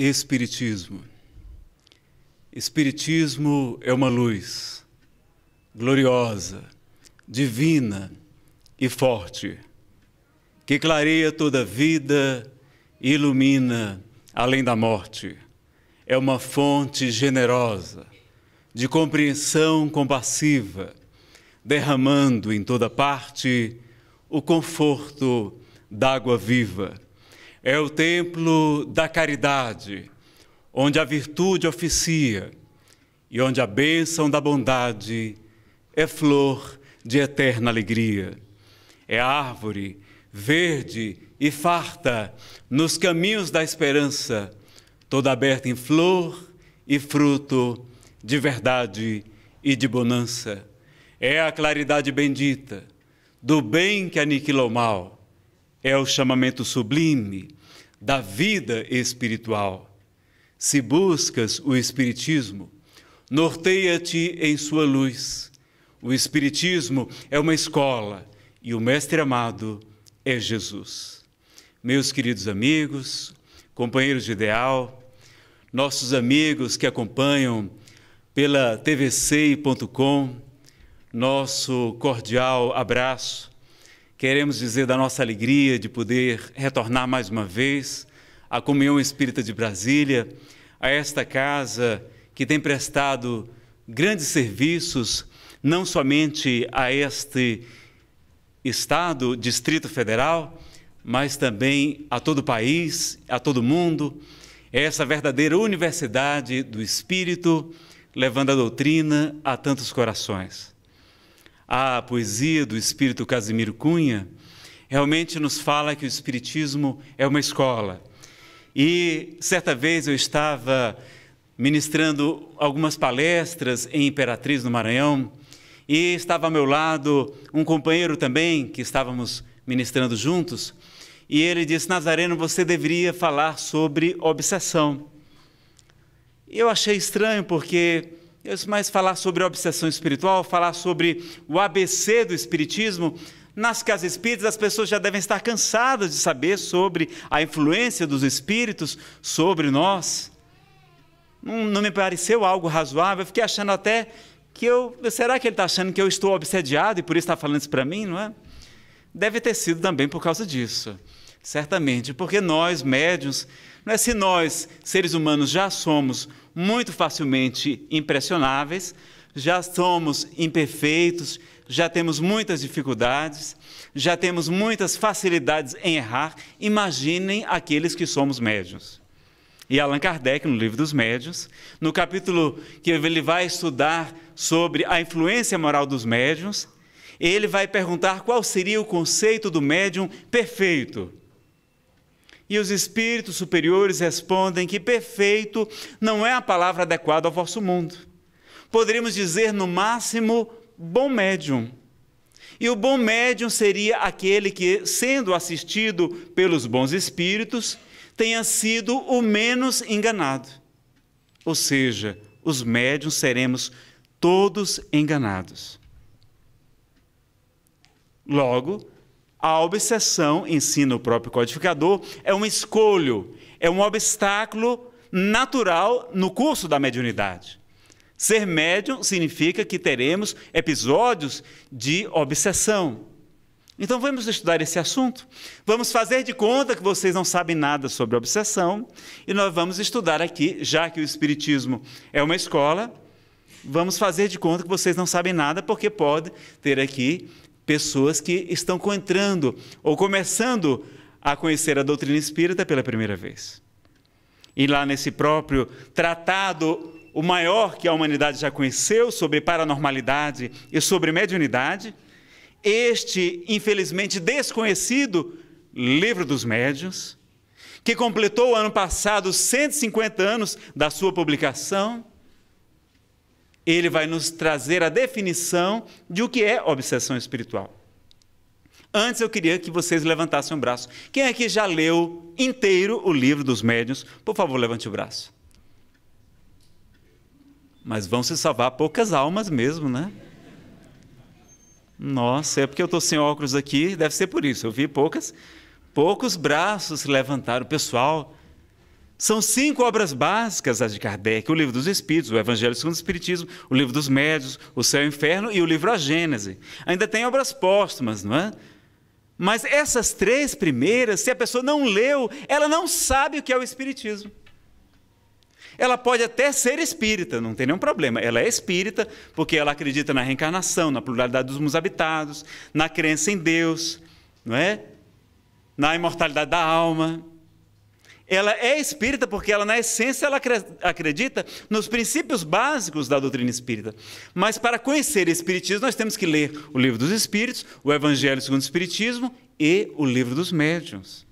Espiritismo. Espiritismo é uma luz gloriosa, divina e forte, que clareia toda a vida e ilumina além da morte. É uma fonte generosa, de compreensão compassiva, derramando em toda parte o conforto d'água viva é o templo da caridade, onde a virtude oficia e onde a bênção da bondade é flor de eterna alegria. É árvore verde e farta nos caminhos da esperança, toda aberta em flor e fruto de verdade e de bonança. É a claridade bendita do bem que aniquila o mal. É o chamamento sublime da vida espiritual. Se buscas o Espiritismo, norteia-te em sua luz. O Espiritismo é uma escola e o Mestre amado é Jesus. Meus queridos amigos, companheiros de ideal, nossos amigos que acompanham pela tvci.com, nosso cordial abraço. Queremos dizer da nossa alegria de poder retornar mais uma vez à Comunhão Espírita de Brasília, a esta casa que tem prestado grandes serviços, não somente a este Estado, Distrito Federal, mas também a todo o país, a todo o mundo. É essa verdadeira universidade do Espírito, levando a doutrina a tantos corações a poesia do espírito Casimiro Cunha, realmente nos fala que o Espiritismo é uma escola. E certa vez eu estava ministrando algumas palestras em Imperatriz, no Maranhão, e estava ao meu lado um companheiro também, que estávamos ministrando juntos, e ele disse: Nazareno, você deveria falar sobre obsessão. E eu achei estranho, porque mas falar sobre obsessão espiritual, falar sobre o ABC do espiritismo, nas casas espíritas as pessoas já devem estar cansadas de saber sobre a influência dos espíritos sobre nós. Não, não me pareceu algo razoável, eu fiquei achando até que eu. Será que ele está achando que eu estou obsediado e por isso está falando isso para mim, não é? Deve ter sido também por causa disso, certamente, porque nós, médiuns, é se nós, seres humanos, já somos muito facilmente impressionáveis, já somos imperfeitos, já temos muitas dificuldades, já temos muitas facilidades em errar, imaginem aqueles que somos médios. E Allan Kardec, no livro dos Médios, no capítulo que ele vai estudar sobre a influência moral dos médios, ele vai perguntar qual seria o conceito do médium perfeito. E os espíritos superiores respondem que perfeito não é a palavra adequada ao vosso mundo. Poderíamos dizer, no máximo, bom médium. E o bom médium seria aquele que, sendo assistido pelos bons espíritos, tenha sido o menos enganado. Ou seja, os médiums seremos todos enganados. Logo, a obsessão, ensina o próprio codificador, é um escolho, é um obstáculo natural no curso da mediunidade. Ser médium significa que teremos episódios de obsessão. Então vamos estudar esse assunto. Vamos fazer de conta que vocês não sabem nada sobre obsessão e nós vamos estudar aqui, já que o espiritismo é uma escola, vamos fazer de conta que vocês não sabem nada porque pode ter aqui pessoas que estão entrando ou começando a conhecer a doutrina espírita pela primeira vez. E lá nesse próprio tratado, o maior que a humanidade já conheceu sobre paranormalidade e sobre mediunidade, este infelizmente desconhecido Livro dos Médiuns, que completou ano passado 150 anos da sua publicação, ele vai nos trazer a definição de o que é obsessão espiritual. Antes eu queria que vocês levantassem o braço. Quem aqui já leu inteiro o livro dos médiuns? Por favor, levante o braço. Mas vão se salvar poucas almas mesmo, né? Nossa, é porque eu estou sem óculos aqui, deve ser por isso. Eu vi poucas, poucos braços se levantaram. pessoal são cinco obras básicas as de Kardec: o livro dos Espíritos, o Evangelho segundo o Espiritismo, o livro dos Médios, o Céu e o Inferno e o livro A Gênese. Ainda tem obras póstumas, não é? Mas essas três primeiras, se a pessoa não leu, ela não sabe o que é o Espiritismo. Ela pode até ser espírita, não tem nenhum problema. Ela é espírita porque ela acredita na reencarnação, na pluralidade dos mundos habitados, na crença em Deus, não é? Na imortalidade da alma. Ela é espírita porque ela, na essência, ela acredita nos princípios básicos da doutrina espírita. Mas para conhecer Espiritismo, nós temos que ler o Livro dos Espíritos, o Evangelho segundo o Espiritismo e o Livro dos Médiuns.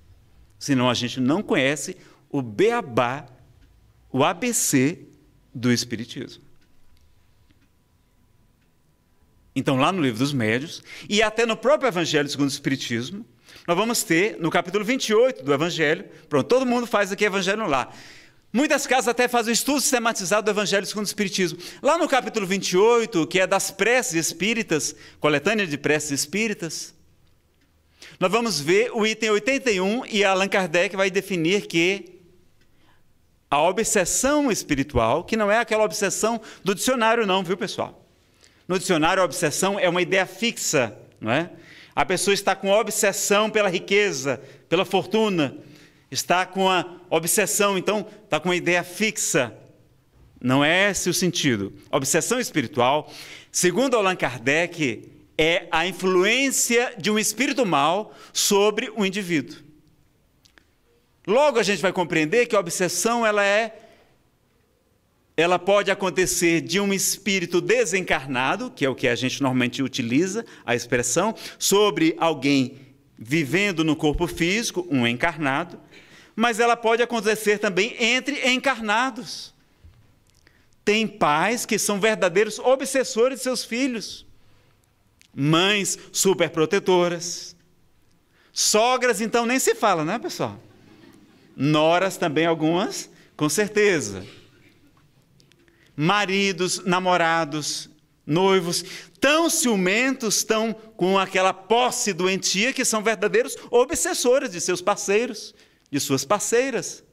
Senão a gente não conhece o beabá, o ABC do Espiritismo. Então, lá no Livro dos Médios, e até no próprio Evangelho segundo o Espiritismo, nós vamos ter no capítulo 28 do Evangelho, pronto, todo mundo faz aqui Evangelho lá. Muitas casas até fazem o estudo sistematizado do Evangelho segundo o Espiritismo. Lá no capítulo 28, que é das preces espíritas, coletânea de preces espíritas, nós vamos ver o item 81 e Allan Kardec vai definir que a obsessão espiritual, que não é aquela obsessão do dicionário, não, viu, pessoal? No dicionário, a obsessão é uma ideia fixa, não é? A pessoa está com obsessão pela riqueza, pela fortuna, está com a obsessão, então está com uma ideia fixa. Não é esse o sentido. obsessão espiritual, segundo Allan Kardec, é a influência de um espírito mal sobre o indivíduo. Logo a gente vai compreender que a obsessão ela é ela pode acontecer de um espírito desencarnado, que é o que a gente normalmente utiliza a expressão, sobre alguém vivendo no corpo físico, um encarnado, mas ela pode acontecer também entre encarnados. Tem pais que são verdadeiros obsessores de seus filhos, mães superprotetoras, sogras, então nem se fala, né, pessoal? Noras também algumas, com certeza maridos, namorados, noivos, tão ciumentos, tão com aquela posse doentia que são verdadeiros obsessores de seus parceiros, de suas parceiras.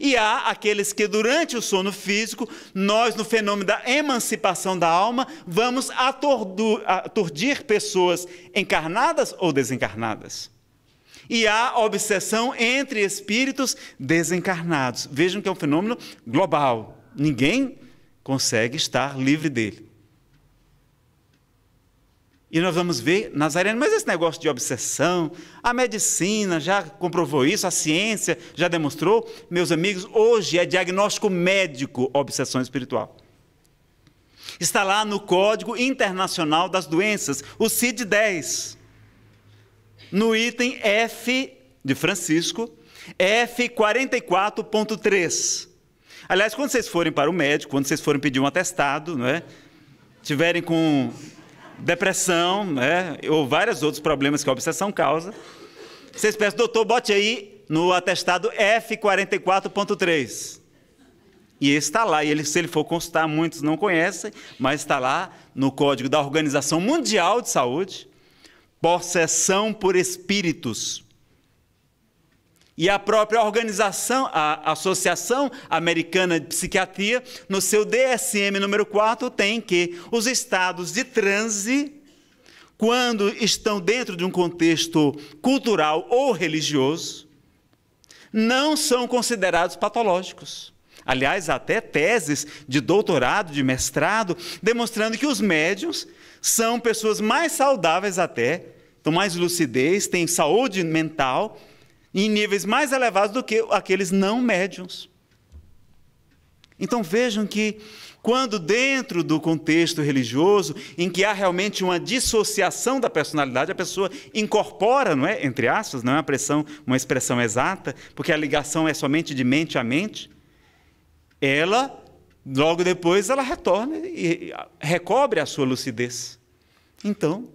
E há aqueles que, durante o sono físico, nós, no fenômeno da emancipação da alma, vamos atordur, aturdir pessoas encarnadas ou desencarnadas e há obsessão entre espíritos desencarnados. Vejam que é um fenômeno global. Ninguém consegue estar livre dele. E nós vamos ver, Nazareno, mas esse negócio de obsessão, a medicina já comprovou isso, a ciência já demonstrou. Meus amigos, hoje é diagnóstico médico obsessão espiritual. Está lá no Código Internacional das Doenças, o CID-10 no item F de Francisco, F44.3. Aliás, quando vocês forem para o médico, quando vocês forem pedir um atestado, não é? Tiverem com depressão, né? Ou vários outros problemas que a obsessão causa, vocês peçam, doutor, bote aí no atestado F44.3. E está lá, e ele, se ele for consultar, muitos não conhecem, mas está lá no Código da Organização Mundial de Saúde, possessão por espíritos. E a própria organização, a Associação Americana de Psiquiatria, no seu DSM número 4, tem que os estados de transe, quando estão dentro de um contexto cultural ou religioso, não são considerados patológicos. Aliás, até teses de doutorado, de mestrado, demonstrando que os médiums são pessoas mais saudáveis até, estão mais lucidez, têm saúde mental em níveis mais elevados do que aqueles não médiums. Então vejam que quando dentro do contexto religioso, em que há realmente uma dissociação da personalidade, a pessoa incorpora, não é, entre aspas, não é uma, uma expressão exata, porque a ligação é somente de mente a mente, ela Logo depois ela retorna e recobre a sua lucidez. Então,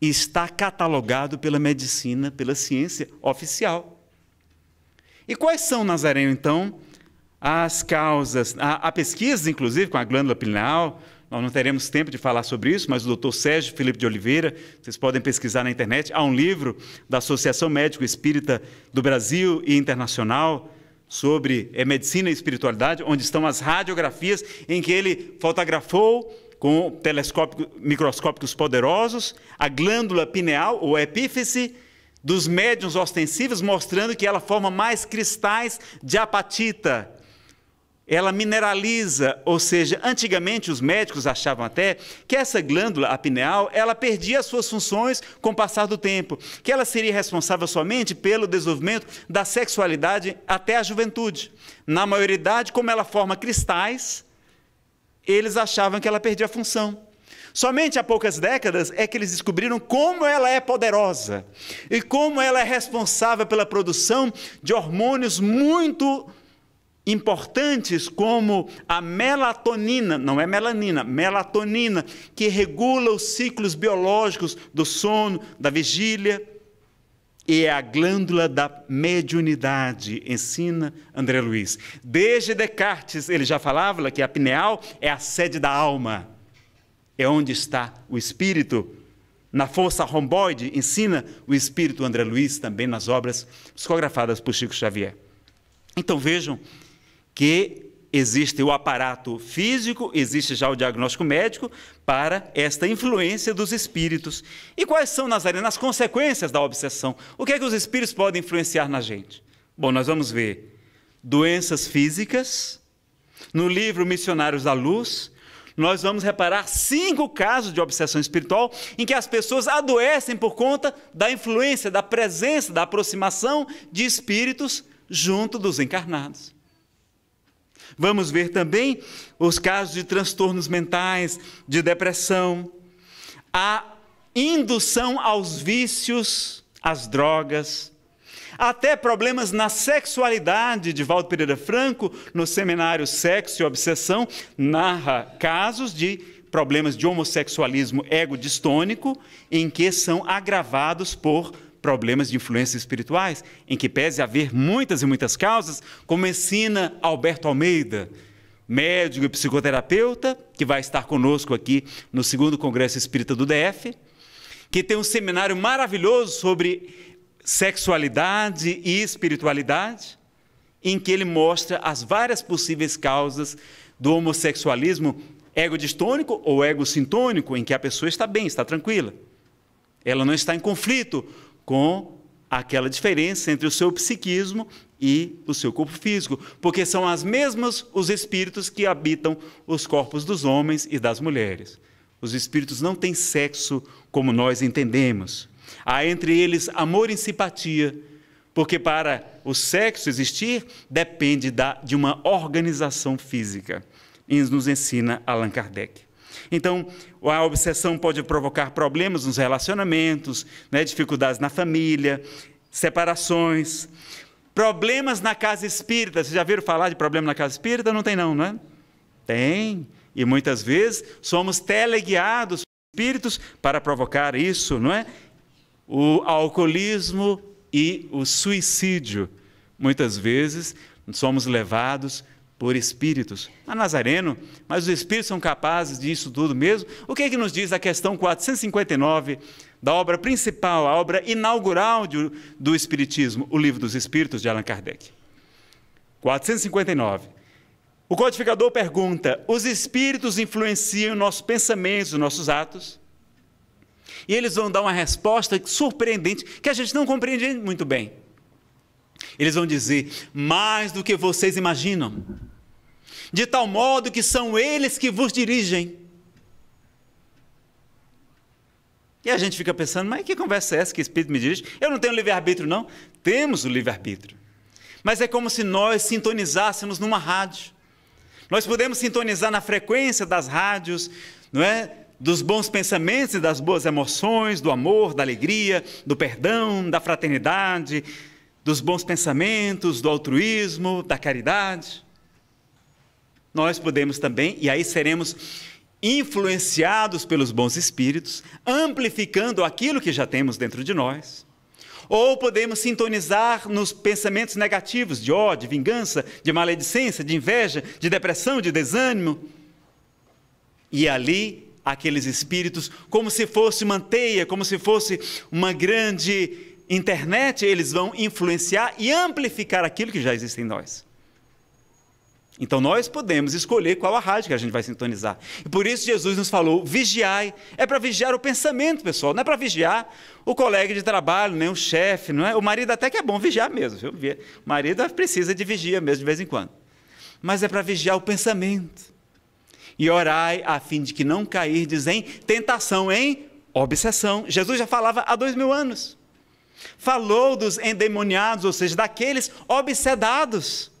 está catalogado pela medicina, pela ciência oficial. E quais são, Nazareno, então, as causas? Há, pesquisas, inclusive, com a glândula pineal. Nós não teremos tempo de falar sobre isso, mas o doutor Sérgio Felipe de Oliveira, vocês podem pesquisar na internet. Há um livro da Associação Médico Espírita do Brasil e Internacional, sobre é, medicina e espiritualidade, onde estão as radiografias em que ele fotografou com telescópicos, microscópicos poderosos a glândula pineal ou epífise dos médiuns ostensivos, mostrando que ela forma mais cristais de apatita, ela mineraliza, ou seja, antigamente os médicos achavam até que essa glândula pineal ela perdia as suas funções com o passar do tempo, que ela seria responsável somente pelo desenvolvimento da sexualidade até a juventude. Na maioridade, como ela forma cristais, eles achavam que ela perdia a função. Somente há poucas décadas é que eles descobriram como ela é poderosa e como ela é responsável pela produção de hormônios muito importantes como a melatonina, não é melanina, melatonina, que regula os ciclos biológicos do sono, da vigília, e é a glândula da mediunidade, ensina André Luiz. Desde Descartes, ele já falava que a pineal é a sede da alma, é onde está o espírito. Na força romboide, ensina o espírito André Luiz também nas obras psicografadas por Chico Xavier. Então vejam que existe o aparato físico, existe já o diagnóstico médico para esta influência dos espíritos. E quais são, Nazareno, as consequências da obsessão? O que é que os espíritos podem influenciar na gente? Bom, nós vamos ver doenças físicas. No livro Missionários da Luz, nós vamos reparar cinco casos de obsessão espiritual em que as pessoas adoecem por conta da influência, da presença, da aproximação de espíritos junto dos encarnados. Vamos ver também os casos de transtornos mentais, de depressão, a indução aos vícios, às drogas, até problemas na sexualidade de Valdo Pereira Franco, no seminário Sexo e Obsessão, narra casos de problemas de homossexualismo ego distônico em que são agravados por problemas de influências espirituais, em que pese haver muitas e muitas causas, como ensina Alberto Almeida, médico e psicoterapeuta, que vai estar conosco aqui no segundo Congresso Espírita do DF, que tem um seminário maravilhoso sobre sexualidade e espiritualidade, em que ele mostra as várias possíveis causas do homossexualismo ego distônico ou ego sintônico, em que a pessoa está bem, está tranquila. Ela não está em conflito com aquela diferença entre o seu psiquismo e o seu corpo físico, porque são as mesmas os espíritos que habitam os corpos dos homens e das mulheres. Os espíritos não têm sexo como nós entendemos. Há entre eles amor e simpatia, porque para o sexo existir depende da, de uma organização física. E nos ensina Allan Kardec. Então, a obsessão pode provocar problemas nos relacionamentos, né, dificuldades na família, separações, problemas na casa espírita. Vocês já viram falar de problema na casa espírita? Não tem não, não é? Tem. E muitas vezes somos teleguiados espíritos para provocar isso, não é? O alcoolismo e o suicídio. Muitas vezes somos levados por espíritos. A Nazareno, mas os espíritos são capazes disso tudo mesmo? O que é que nos diz a questão 459 da obra principal, a obra inaugural de, do Espiritismo, o Livro dos Espíritos de Allan Kardec? 459. O codificador pergunta: os espíritos influenciam nossos pensamentos, nossos atos? E eles vão dar uma resposta surpreendente que a gente não compreende muito bem. Eles vão dizer: mais do que vocês imaginam de tal modo que são eles que vos dirigem. E a gente fica pensando, mas que conversa é essa que o Espírito me dirige? Eu não tenho livre-arbítrio, não. Temos o livre-arbítrio. Mas é como se nós sintonizássemos numa rádio. Nós podemos sintonizar na frequência das rádios, não é? dos bons pensamentos e das boas emoções, do amor, da alegria, do perdão, da fraternidade, dos bons pensamentos, do altruísmo, da caridade nós podemos também, e aí seremos influenciados pelos bons espíritos, amplificando aquilo que já temos dentro de nós. Ou podemos sintonizar nos pensamentos negativos de ódio, de vingança, de maledicência, de inveja, de depressão, de desânimo. E ali, aqueles espíritos, como se fosse uma teia, como se fosse uma grande internet, eles vão influenciar e amplificar aquilo que já existe em nós. Então nós podemos escolher qual a rádio que a gente vai sintonizar. E por isso Jesus nos falou: vigiai. É para vigiar o pensamento, pessoal. Não é para vigiar o colega de trabalho, nem o chefe, não é? O marido até que é bom vigiar mesmo. Viu? O marido precisa de vigia mesmo de vez em quando. Mas é para vigiar o pensamento. E orai a fim de que não cairdes em tentação, em obsessão. Jesus já falava há dois mil anos. Falou dos endemoniados, ou seja, daqueles obsedados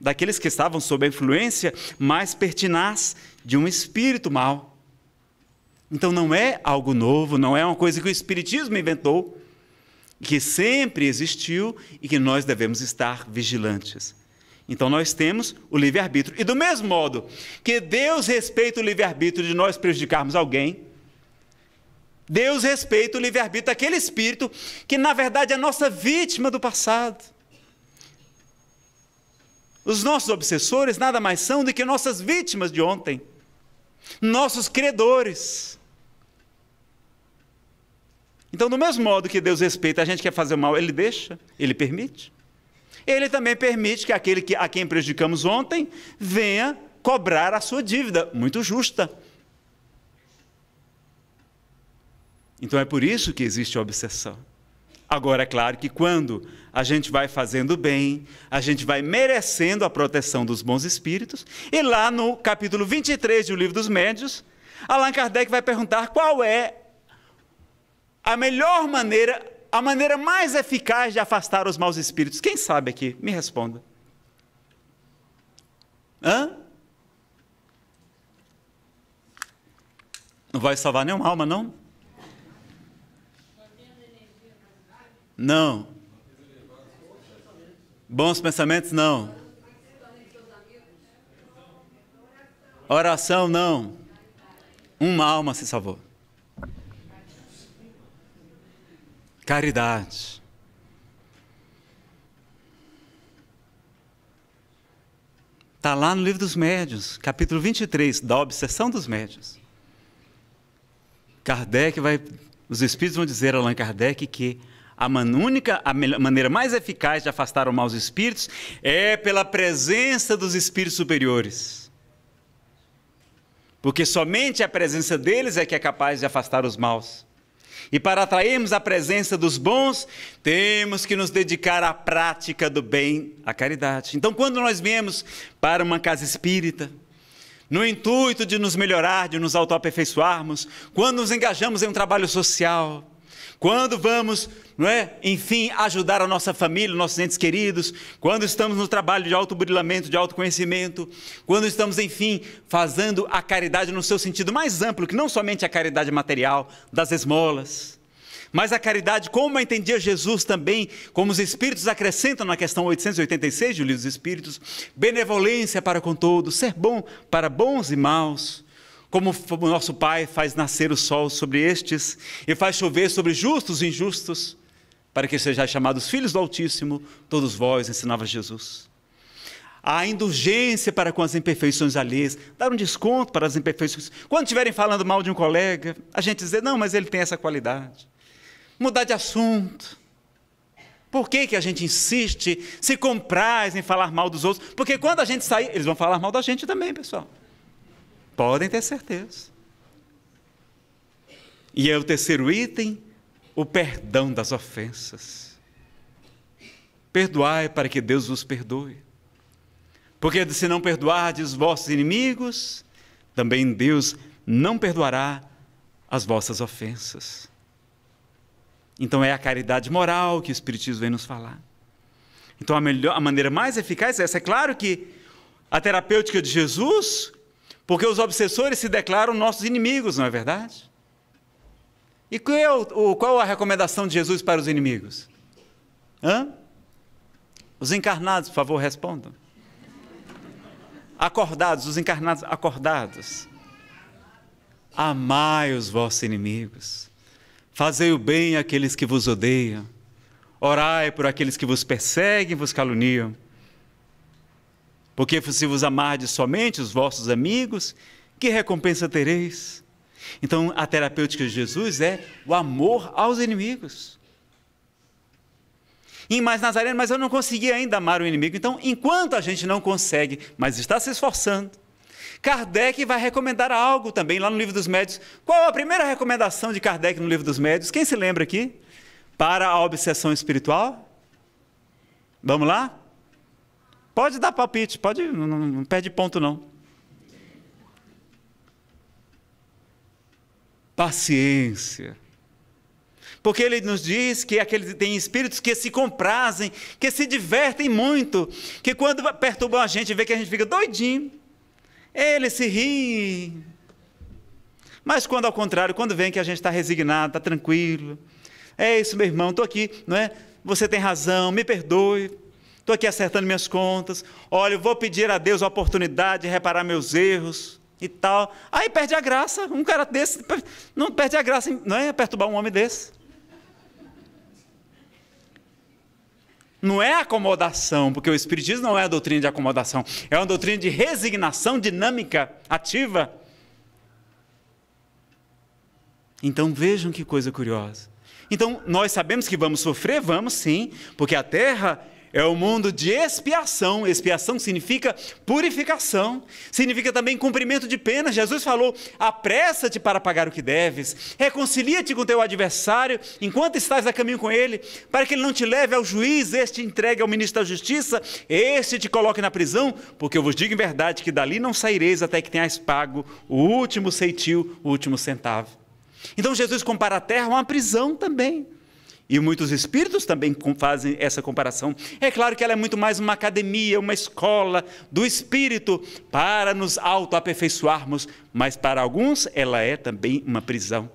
daqueles que estavam sob a influência mais pertinaz de um espírito mau. Então não é algo novo, não é uma coisa que o Espiritismo inventou, que sempre existiu e que nós devemos estar vigilantes. Então nós temos o livre-arbítrio. E do mesmo modo que Deus respeita o livre-arbítrio de nós prejudicarmos alguém, Deus respeita o livre-arbítrio daquele espírito que, na verdade, é a nossa vítima do passado os nossos obsessores nada mais são do que nossas vítimas de ontem, nossos credores. Então, do mesmo modo que Deus respeita, a gente que quer fazer o mal, Ele deixa, Ele permite. Ele também permite que aquele que, a quem prejudicamos ontem venha cobrar a sua dívida, muito justa. Então é por isso que existe a obsessão. Agora, é claro que quando a gente vai fazendo bem, a gente vai merecendo a proteção dos bons espíritos. E lá no capítulo 23 do Livro dos Médios, Allan Kardec vai perguntar qual é a melhor maneira, a maneira mais eficaz de afastar os maus espíritos. Quem sabe aqui? Me responda. Hã? Não vai salvar nenhuma alma, não? Não. Bons pensamentos, não. Oração, não. Uma alma se salvou. Caridade. Está lá no livro dos médios, capítulo 23, da obsessão dos médios. Kardec vai. Os espíritos vão dizer a Allan Kardec que a única a maneira mais eficaz de afastar os maus espíritos é pela presença dos espíritos superiores. Porque somente a presença deles é que é capaz de afastar os maus. E para atrairmos a presença dos bons, temos que nos dedicar à prática do bem, à caridade. Então, quando nós viemos para uma casa espírita, no intuito de nos melhorar, de nos autoaperfeiçoarmos, quando nos engajamos em um trabalho social, quando vamos, não é? Enfim, ajudar a nossa família, nossos entes queridos, quando estamos no trabalho de autoburilamento, de autoconhecimento, quando estamos, enfim, fazendo a caridade no seu sentido mais amplo, que não somente a caridade material, das esmolas, mas a caridade como a entendia Jesus também, como os Espíritos acrescentam na questão 886 do Livro dos Espíritos, benevolência para com todos, ser bom para bons e maus, como o nosso Pai faz nascer o sol sobre estes e faz chover sobre justos e injustos, para que sejais chamados filhos do Altíssimo, todos vós ensinava Jesus. A indulgência para com as imperfeições alheias, dar um desconto para as imperfeições. Quando estiverem falando mal de um colega, a gente dizer, não, mas ele tem essa qualidade. Mudar de assunto. Por que, que a gente insiste, se compraz em falar mal dos outros? Porque quando a gente sair, eles vão falar mal da gente também, pessoal. Podem ter certeza. E é o terceiro item, o perdão das ofensas. Perdoai para que Deus vos perdoe. Porque se não perdoardes vossos inimigos, também Deus não perdoará as vossas ofensas. Então é a caridade moral que o Espiritismo vem nos falar. Então a, melhor, a maneira mais eficaz é essa. É claro que a terapêutica de Jesus porque os obsessores se declaram nossos inimigos, não é verdade? E qual é, o, qual é a recomendação de Jesus para os inimigos? Hã? Os encarnados, por favor, respondam. Acordados, os encarnados acordados. Amai os vossos inimigos. Fazei o bem àqueles que vos odeiam. Orai por aqueles que vos perseguem e vos caluniam. Porque se vos amardes somente os vossos amigos, que recompensa tereis? Então, a terapêutica de Jesus é o amor aos inimigos. E mais Nazareno, mas eu não consegui ainda amar o inimigo. Então, enquanto a gente não consegue, mas está se esforçando, Kardec vai recomendar algo também lá no Livro dos Médios. Qual a primeira recomendação de Kardec no Livro dos Médios? Quem se lembra aqui? Para a obsessão espiritual? Vamos lá? Pode dar palpite, pode, não, não perde ponto não. Paciência. Porque ele nos diz que aqueles têm espíritos que se comprazem, que se divertem muito, que quando perturbam a gente, vê que a gente fica doidinho. Ele se ri. Mas quando ao contrário, quando vem que a gente está resignado, está tranquilo, é isso, meu irmão, estou aqui, não é? Você tem razão, me perdoe estou aqui acertando minhas contas, olha, vou pedir a Deus a oportunidade de reparar meus erros e tal. Aí perde a graça, um cara desse não perde a graça, não é perturbar um homem desse. Não é acomodação, porque o Espiritismo não é a doutrina de acomodação, é uma doutrina de resignação dinâmica, ativa. Então vejam que coisa curiosa. Então, nós sabemos que vamos sofrer? Vamos sim, porque a terra é o mundo de expiação. Expiação significa purificação, significa também cumprimento de penas. Jesus falou: apressa-te para pagar o que deves, reconcilia-te com teu adversário enquanto estás a caminho com ele, para que ele não te leve ao juiz, este entregue ao ministro da justiça, este te coloque na prisão, porque eu vos digo em verdade que dali não saireis até que tenhas pago o último ceitil, o último centavo. Então Jesus compara a terra a uma prisão também. E muitos espíritos também fazem essa comparação. É claro que ela é muito mais uma academia, uma escola do espírito para nos autoaperfeiçoarmos, mas para alguns ela é também uma prisão.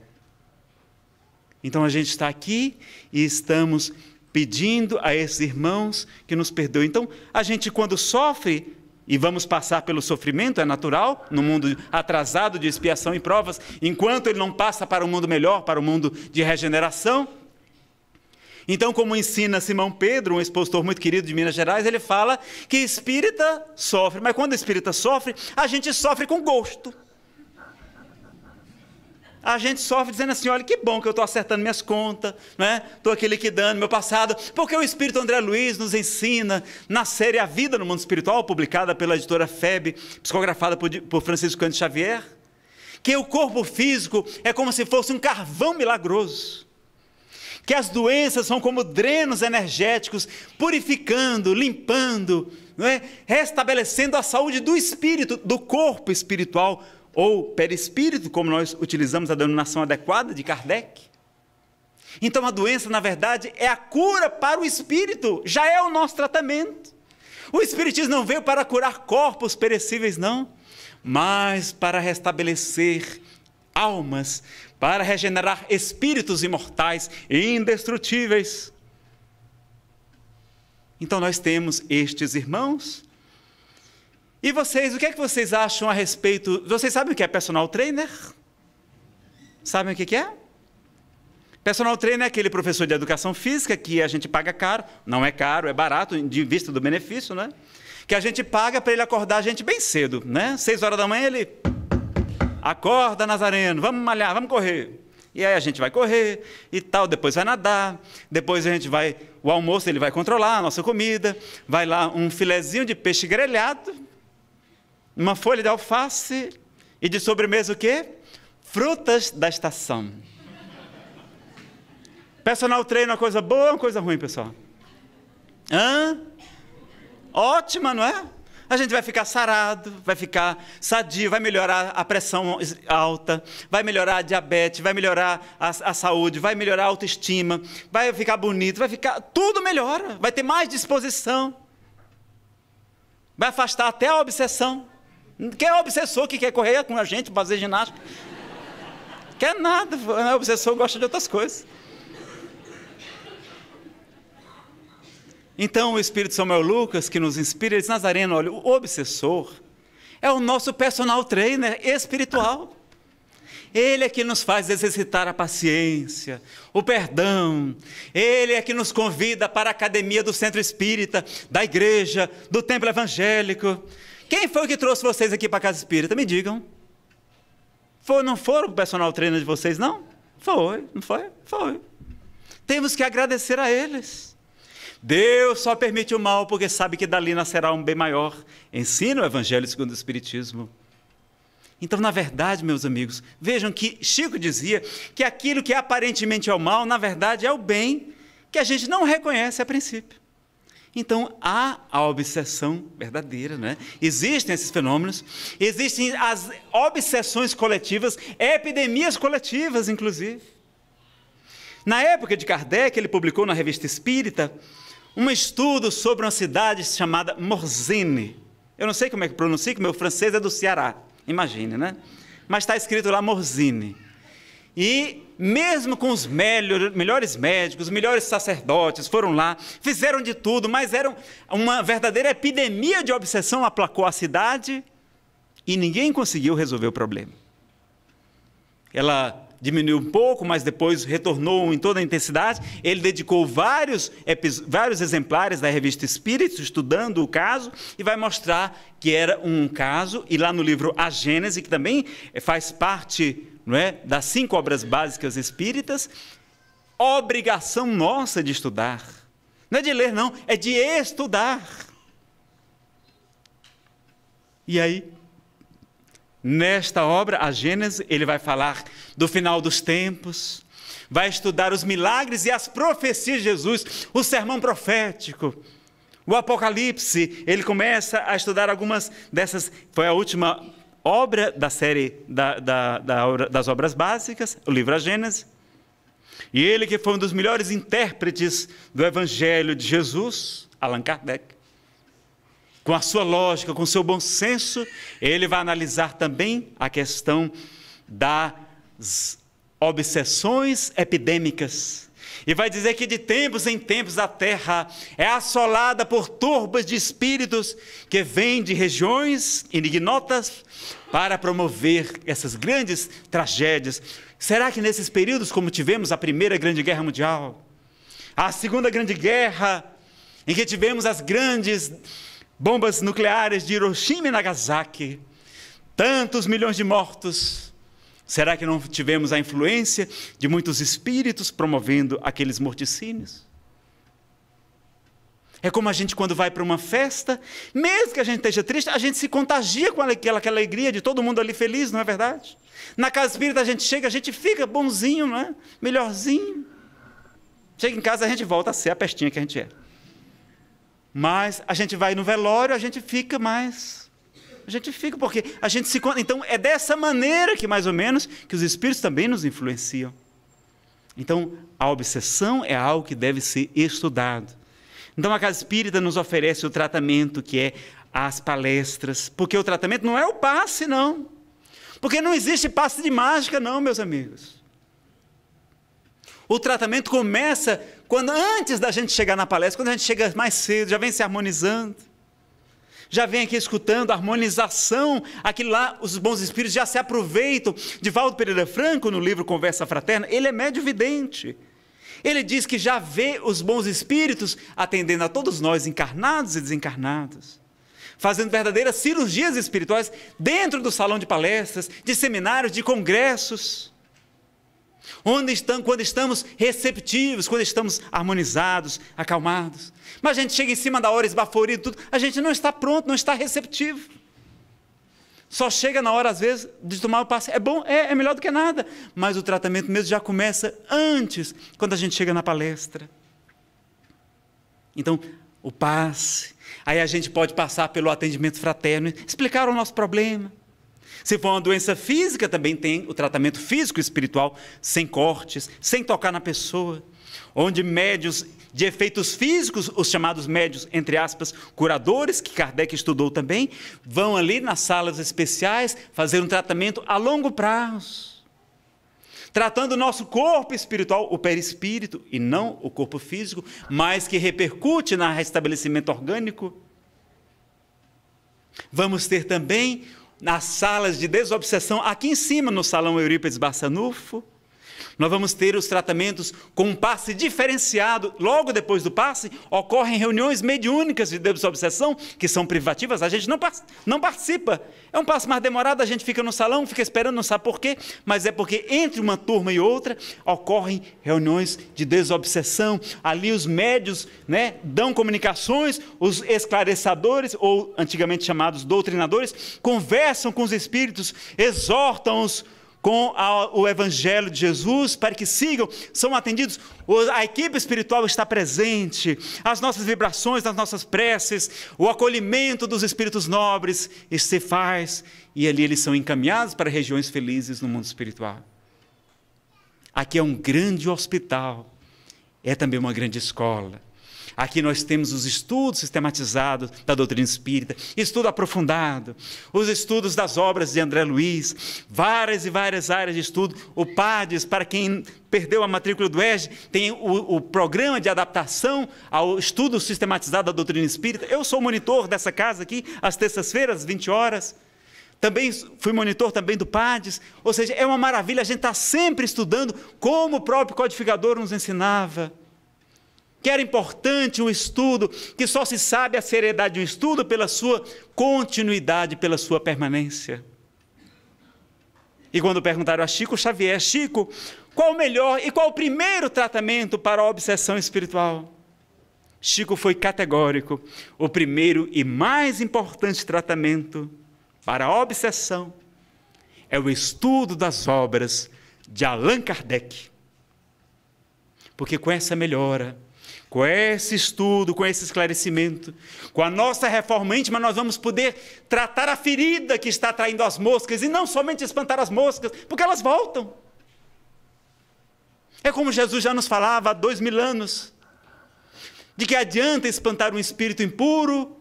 Então a gente está aqui e estamos pedindo a esses irmãos que nos perdoem. Então a gente, quando sofre, e vamos passar pelo sofrimento, é natural, no mundo atrasado de expiação e provas, enquanto ele não passa para um mundo melhor, para um mundo de regeneração então, como ensina Simão Pedro, um expositor muito querido de Minas Gerais, ele fala que espírita sofre, mas quando espírita sofre, a gente sofre com gosto. A gente sofre dizendo assim: olha, que bom que eu estou acertando minhas contas, né? estou aqui liquidando meu passado, porque o Espírito André Luiz nos ensina na série A Vida no Mundo Espiritual, publicada pela editora FEB, psicografada por, por Francisco Cândido Xavier, que o corpo físico é como se fosse um carvão milagroso que as doenças são como drenos energéticos, purificando, limpando, não é? restabelecendo a saúde do espírito, do corpo espiritual ou perispírito, como nós utilizamos a denominação adequada de Kardec. Então a doença, na verdade, é a cura para o espírito, já é o nosso tratamento. O Espiritismo não veio para curar corpos perecíveis, não, mas para restabelecer almas, para regenerar espíritos imortais e indestrutíveis. Então nós temos estes irmãos. E vocês, o que é que vocês acham a respeito? Vocês sabem o que é personal trainer? Sabem o que é? Personal trainer é aquele professor de educação física que a gente paga caro, não é caro, é barato, de vista do benefício, né? Que a gente paga para ele acordar a gente bem cedo, né? Seis horas da manhã ele Acorda, Nazareno, vamos malhar, vamos correr. E aí a gente vai correr e tal, depois vai nadar, depois a gente vai. O almoço ele vai controlar a nossa comida, vai lá um filezinho de peixe grelhado, uma folha de alface e de sobremesa o quê? Frutas da estação. Personal treino é uma coisa boa ou uma coisa ruim, pessoal? Hã? Ótima, não é? a gente vai ficar sarado, vai ficar sadio, vai melhorar a pressão alta, vai melhorar a diabetes, vai melhorar a, a saúde, vai melhorar a autoestima, vai ficar bonito, vai ficar. Tudo melhora, vai ter mais disposição. Vai afastar até a obsessão. Quem é obsessor que quer correr com a gente, fazer ginástica? Quer nada, né? o obsessor gosta de outras coisas. Então o Espírito Samuel Lucas, que nos inspira, diz: Nazareno, olha, o obsessor é o nosso personal trainer espiritual. Ele é que nos faz exercitar a paciência, o perdão. Ele é que nos convida para a academia do centro espírita, da igreja, do templo evangélico. Quem foi que trouxe vocês aqui para a casa espírita? Me digam. Foi, não foram o personal trainer de vocês, não? Foi, não foi? Foi. Temos que agradecer a eles. Deus só permite o mal porque sabe que dali nascerá um bem maior. Ensina o Evangelho segundo o Espiritismo. Então, na verdade, meus amigos, vejam que Chico dizia que aquilo que aparentemente é o mal, na verdade é o bem que a gente não reconhece a princípio. Então, há a obsessão verdadeira, né? Existem esses fenômenos, existem as obsessões coletivas, epidemias coletivas, inclusive. Na época de Kardec, ele publicou na Revista Espírita um estudo sobre uma cidade chamada Morzine. Eu não sei como é que pronuncia, que meu francês é do Ceará, imagine, né? Mas está escrito lá Morzine. E mesmo com os melhores médicos, os melhores sacerdotes, foram lá, fizeram de tudo, mas era uma verdadeira epidemia de obsessão, aplacou a cidade e ninguém conseguiu resolver o problema. Ela diminuiu um pouco, mas depois retornou em toda a intensidade. Ele dedicou vários, vários exemplares da revista Espírito, estudando o caso, e vai mostrar que era um caso. E lá no livro A Gênese, que também eh, faz parte não é, das cinco obras básicas espíritas, obrigação nossa de estudar. Não é de ler, não, é de estudar. E aí, Nesta obra, a Gênesis, ele vai falar do final dos tempos, vai estudar os milagres e as profecias de Jesus, o sermão profético. O Apocalipse, ele começa a estudar algumas dessas. Foi a última obra da série da, da, da, das obras básicas, o livro A Gênesis. E ele que foi um dos melhores intérpretes do Evangelho de Jesus, Allan Kardec com a sua lógica, com o seu bom senso, ele vai analisar também a questão das obsessões epidêmicas. E vai dizer que de tempos em tempos a terra é assolada por turbas de espíritos que vêm de regiões ignotas para promover essas grandes tragédias. Será que nesses períodos, como tivemos a Primeira Grande Guerra Mundial, a Segunda Grande Guerra, em que tivemos as grandes bombas nucleares de Hiroshima e Nagasaki, tantos milhões de mortos. Será que não tivemos a influência de muitos espíritos promovendo aqueles morticínios? É como a gente, quando vai para uma festa, mesmo que a gente esteja triste, a gente se contagia com aquela, aquela alegria de todo mundo ali feliz, não é verdade? Na casa espírita a gente chega, a gente fica bonzinho, não é? Melhorzinho. Chega em casa, a gente volta a ser a pestinha que a gente é. Mas a gente vai no velório, a gente fica mais. A gente fica, porque a gente se. Então é dessa maneira que, mais ou menos, que os espíritos também nos influenciam. Então, a obsessão é algo que deve ser estudado. Então, a casa espírita nos oferece o tratamento, que é as palestras, porque o tratamento não é o passe, não. Porque não existe passe de mágica, não, meus amigos. O tratamento começa quando antes da gente chegar na palestra, quando a gente chega mais cedo, já vem se harmonizando. Já vem aqui escutando a harmonização, aquilo lá, os bons espíritos já se aproveitam. De Valdo Pereira Franco, no livro Conversa Fraterna, ele é médio vidente. Ele diz que já vê os bons espíritos atendendo a todos nós, encarnados e desencarnados fazendo verdadeiras cirurgias espirituais dentro do salão de palestras, de seminários, de congressos. Onde estão, quando estamos receptivos, quando estamos harmonizados, acalmados. Mas a gente chega em cima da hora esbaforido, tudo, a gente não está pronto, não está receptivo. Só chega na hora, às vezes, de tomar o passe. É bom, é, é melhor do que nada. Mas o tratamento mesmo já começa antes, quando a gente chega na palestra. Então, o passe. Aí a gente pode passar pelo atendimento fraterno, explicar o nosso problema se for uma doença física, também tem o tratamento físico e espiritual, sem cortes, sem tocar na pessoa. Onde médios de efeitos físicos, os chamados médios, entre aspas, curadores, que Kardec estudou também, vão ali nas salas especiais fazer um tratamento a longo prazo. Tratando o nosso corpo espiritual, o perispírito, e não o corpo físico, mas que repercute no restabelecimento orgânico. Vamos ter também nas salas de desobsessão, aqui em cima, no Salão Eurípides Barçanufo, nós vamos ter os tratamentos com um passe diferenciado. Logo depois do passe, ocorrem reuniões mediúnicas de desobsessão, que são privativas, a gente não, não participa. É um passo mais demorado, a gente fica no salão, fica esperando, não sabe por quê, mas é porque entre uma turma e outra ocorrem reuniões de desobsessão. Ali os médios né, dão comunicações, os esclarecedores, ou antigamente chamados doutrinadores, conversam com os espíritos, exortam-os com a, o Evangelho de Jesus, para que sigam, são atendidos. A equipe espiritual está presente, as nossas vibrações, as nossas preces, o acolhimento dos espíritos nobres se faz, e ali eles são encaminhados para regiões felizes no mundo espiritual. Aqui é um grande hospital, é também uma grande escola. Aqui nós temos os estudos sistematizados da doutrina espírita, estudo aprofundado, os estudos das obras de André Luiz, várias e várias áreas de estudo. O PADES, para quem perdeu a matrícula do ERJ, tem o, o, programa de adaptação ao estudo sistematizado da doutrina espírita. Eu sou monitor dessa casa aqui, às terças-feiras, 20 horas. Também fui monitor também do PADES. Ou seja, é uma maravilha, a gente está sempre estudando como o próprio codificador nos ensinava que era importante um estudo, que só se sabe a seriedade de um estudo pela sua continuidade, pela sua permanência. E quando perguntaram a Chico Xavier, Chico, qual o melhor e qual o primeiro tratamento para a obsessão espiritual? Chico foi categórico. O primeiro e mais importante tratamento para a obsessão é o estudo das obras de Allan Kardec. Porque com essa melhora, com esse estudo, com esse esclarecimento, com a nossa reforma íntima, nós vamos poder tratar a ferida que está atraindo as moscas e não somente espantar as moscas, porque elas voltam. É como Jesus já nos falava há dois mil anos: de que adianta espantar um espírito impuro,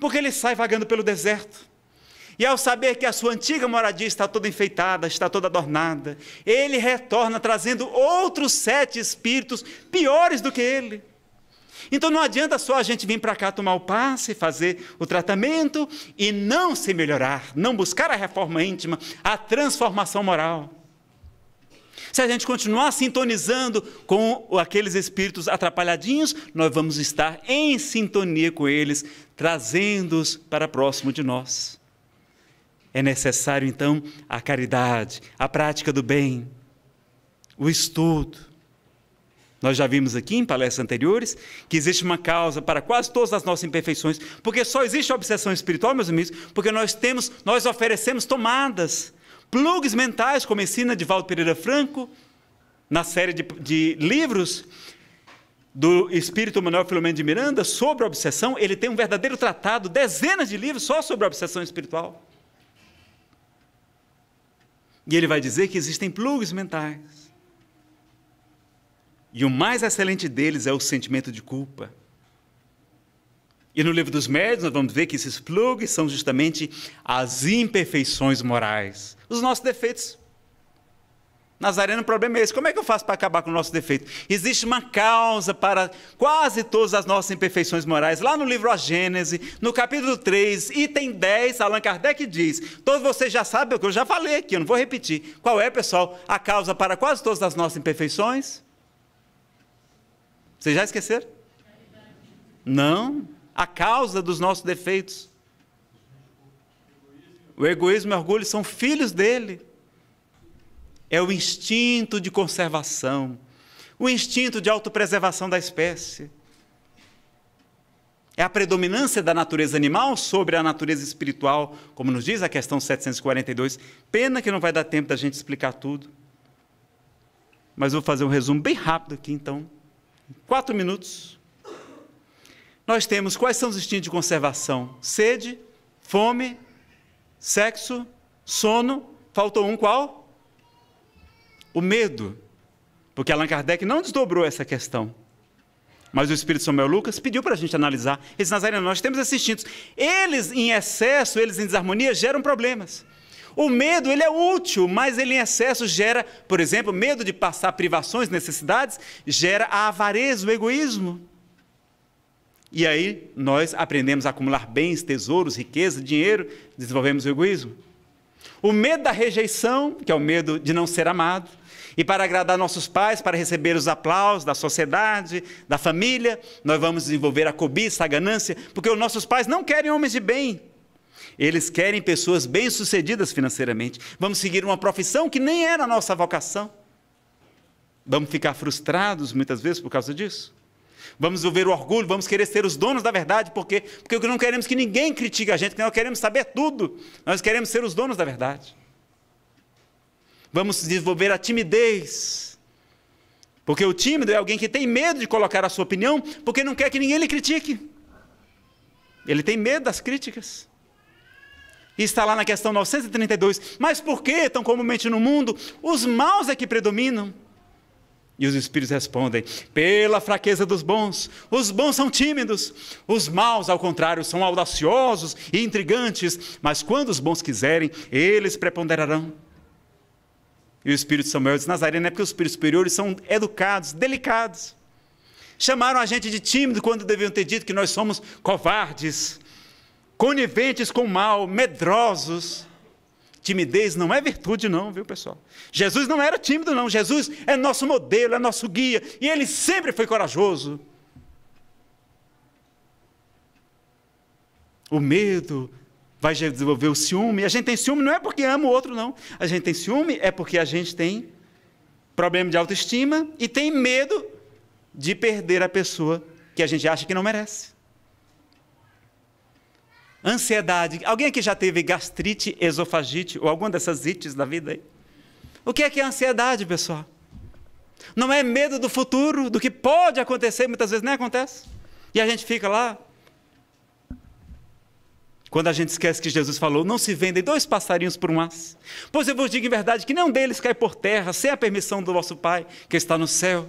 porque ele sai vagando pelo deserto. E ao saber que a sua antiga moradia está toda enfeitada, está toda adornada, ele retorna trazendo outros sete espíritos piores do que ele então não adianta só a gente vir para cá tomar o passe, fazer o tratamento e não se melhorar, não buscar a reforma íntima, a transformação moral. Se a gente continuar sintonizando com aqueles espíritos atrapalhadinhos, nós vamos estar em sintonia com eles, trazendo-os para próximo de nós. É necessário, então, a caridade, a prática do bem, o estudo, nós já vimos aqui em palestras anteriores que existe uma causa para quase todas as nossas imperfeições, porque só existe a obsessão espiritual, meus amigos, porque nós temos, nós oferecemos tomadas, plugs mentais, como ensina Divaldo Pereira Franco, na série de, de livros do espírito Manuel Filomeno de Miranda sobre a obsessão, ele tem um verdadeiro tratado, dezenas de livros só sobre a obsessão espiritual. E ele vai dizer que existem plugs mentais e o mais excelente deles é o sentimento de culpa. E no livro dos médios nós vamos ver que esses plugs são justamente as imperfeições morais, os nossos defeitos. Nazareno, o problema é esse. Como é que eu faço para acabar com o nosso defeito? Existe uma causa para quase todas as nossas imperfeições morais. Lá no livro A Gênese, no capítulo 3, item 10, Allan Kardec diz: Todos vocês já sabem o que eu já falei aqui, eu não vou repetir. Qual é, pessoal, a causa para quase todas as nossas imperfeições? Vocês já esqueceram? Não. A causa dos nossos defeitos. O egoísmo e o orgulho são filhos dele. É o instinto de conservação, o instinto de autopreservação da espécie. É a predominância da natureza animal sobre a natureza espiritual, como nos diz a questão 742. Pena que não vai dar tempo da gente explicar tudo. Mas vou fazer um resumo bem rápido aqui, então quatro minutos, nós temos quais são os instintos de conservação? Sede, fome, sexo, sono, faltou um qual? O medo. Porque Allan Kardec não desdobrou essa questão. Mas o Espírito Samuel Lucas pediu para a gente analisar. Eles, Nazareno, nós temos esses instintos. Eles em excesso, eles em desarmonia, geram problemas. O medo, ele é útil, mas ele em excesso gera, por exemplo, medo de passar privações, necessidades, gera a avareza, o egoísmo. E aí nós aprendemos a acumular bens, tesouros, riqueza, dinheiro, desenvolvemos o egoísmo. O medo da rejeição, que é o medo de não ser amado, e para agradar nossos pais, para receber os aplausos da sociedade, da família, nós vamos desenvolver a cobiça, a ganância, porque os nossos pais não querem homens de bem, eles querem pessoas bem-sucedidas financeiramente. Vamos seguir uma profissão que nem era a nossa vocação. Vamos ficar frustrados muitas vezes por causa disso. Vamos ouvir o orgulho, vamos querer ser os donos da verdade, porque porque não queremos é que ninguém critique a gente, porque nós queremos saber tudo. Nós queremos ser os donos da verdade. Vamos desenvolver a timidez. Porque o tímido é alguém que tem medo de colocar a sua opinião, porque não quer que ninguém lhe critique. Ele tem medo das críticas. E está lá na questão 932. Mas por que tão comumente no mundo os maus é que predominam? E os espíritos respondem: pela fraqueza dos bons. Os bons são tímidos, os maus, ao contrário, são audaciosos e intrigantes. Mas quando os bons quiserem, eles preponderarão. E o espírito Samuel diz: Nazareno é porque os espíritos superiores são educados, delicados. Chamaram a gente de tímido quando deviam ter dito que nós somos covardes, coniventes com o mal, medrosos. Timidez não é virtude, não, viu, pessoal? Jesus não era tímido, não. Jesus é nosso modelo, é nosso guia, e ele sempre foi corajoso. O medo vai desenvolver o ciúme. A gente tem ciúme não é porque ama o outro, não. A gente tem ciúme é porque a gente tem problema de autoestima e tem medo de perder a pessoa que a gente acha que não merece. Ansiedade. Alguém aqui já teve gastrite, esofagite ou alguma dessas ites da vida aí? O que é que é ansiedade, pessoal? Não é medo do futuro, do que pode acontecer, muitas vezes nem acontece. E a gente fica lá. Quando a gente esquece que Jesus falou, não se vendem dois passarinhos por um as. Pois eu vos digo em verdade que nenhum deles cai por terra sem a permissão do vosso Pai que está no céu.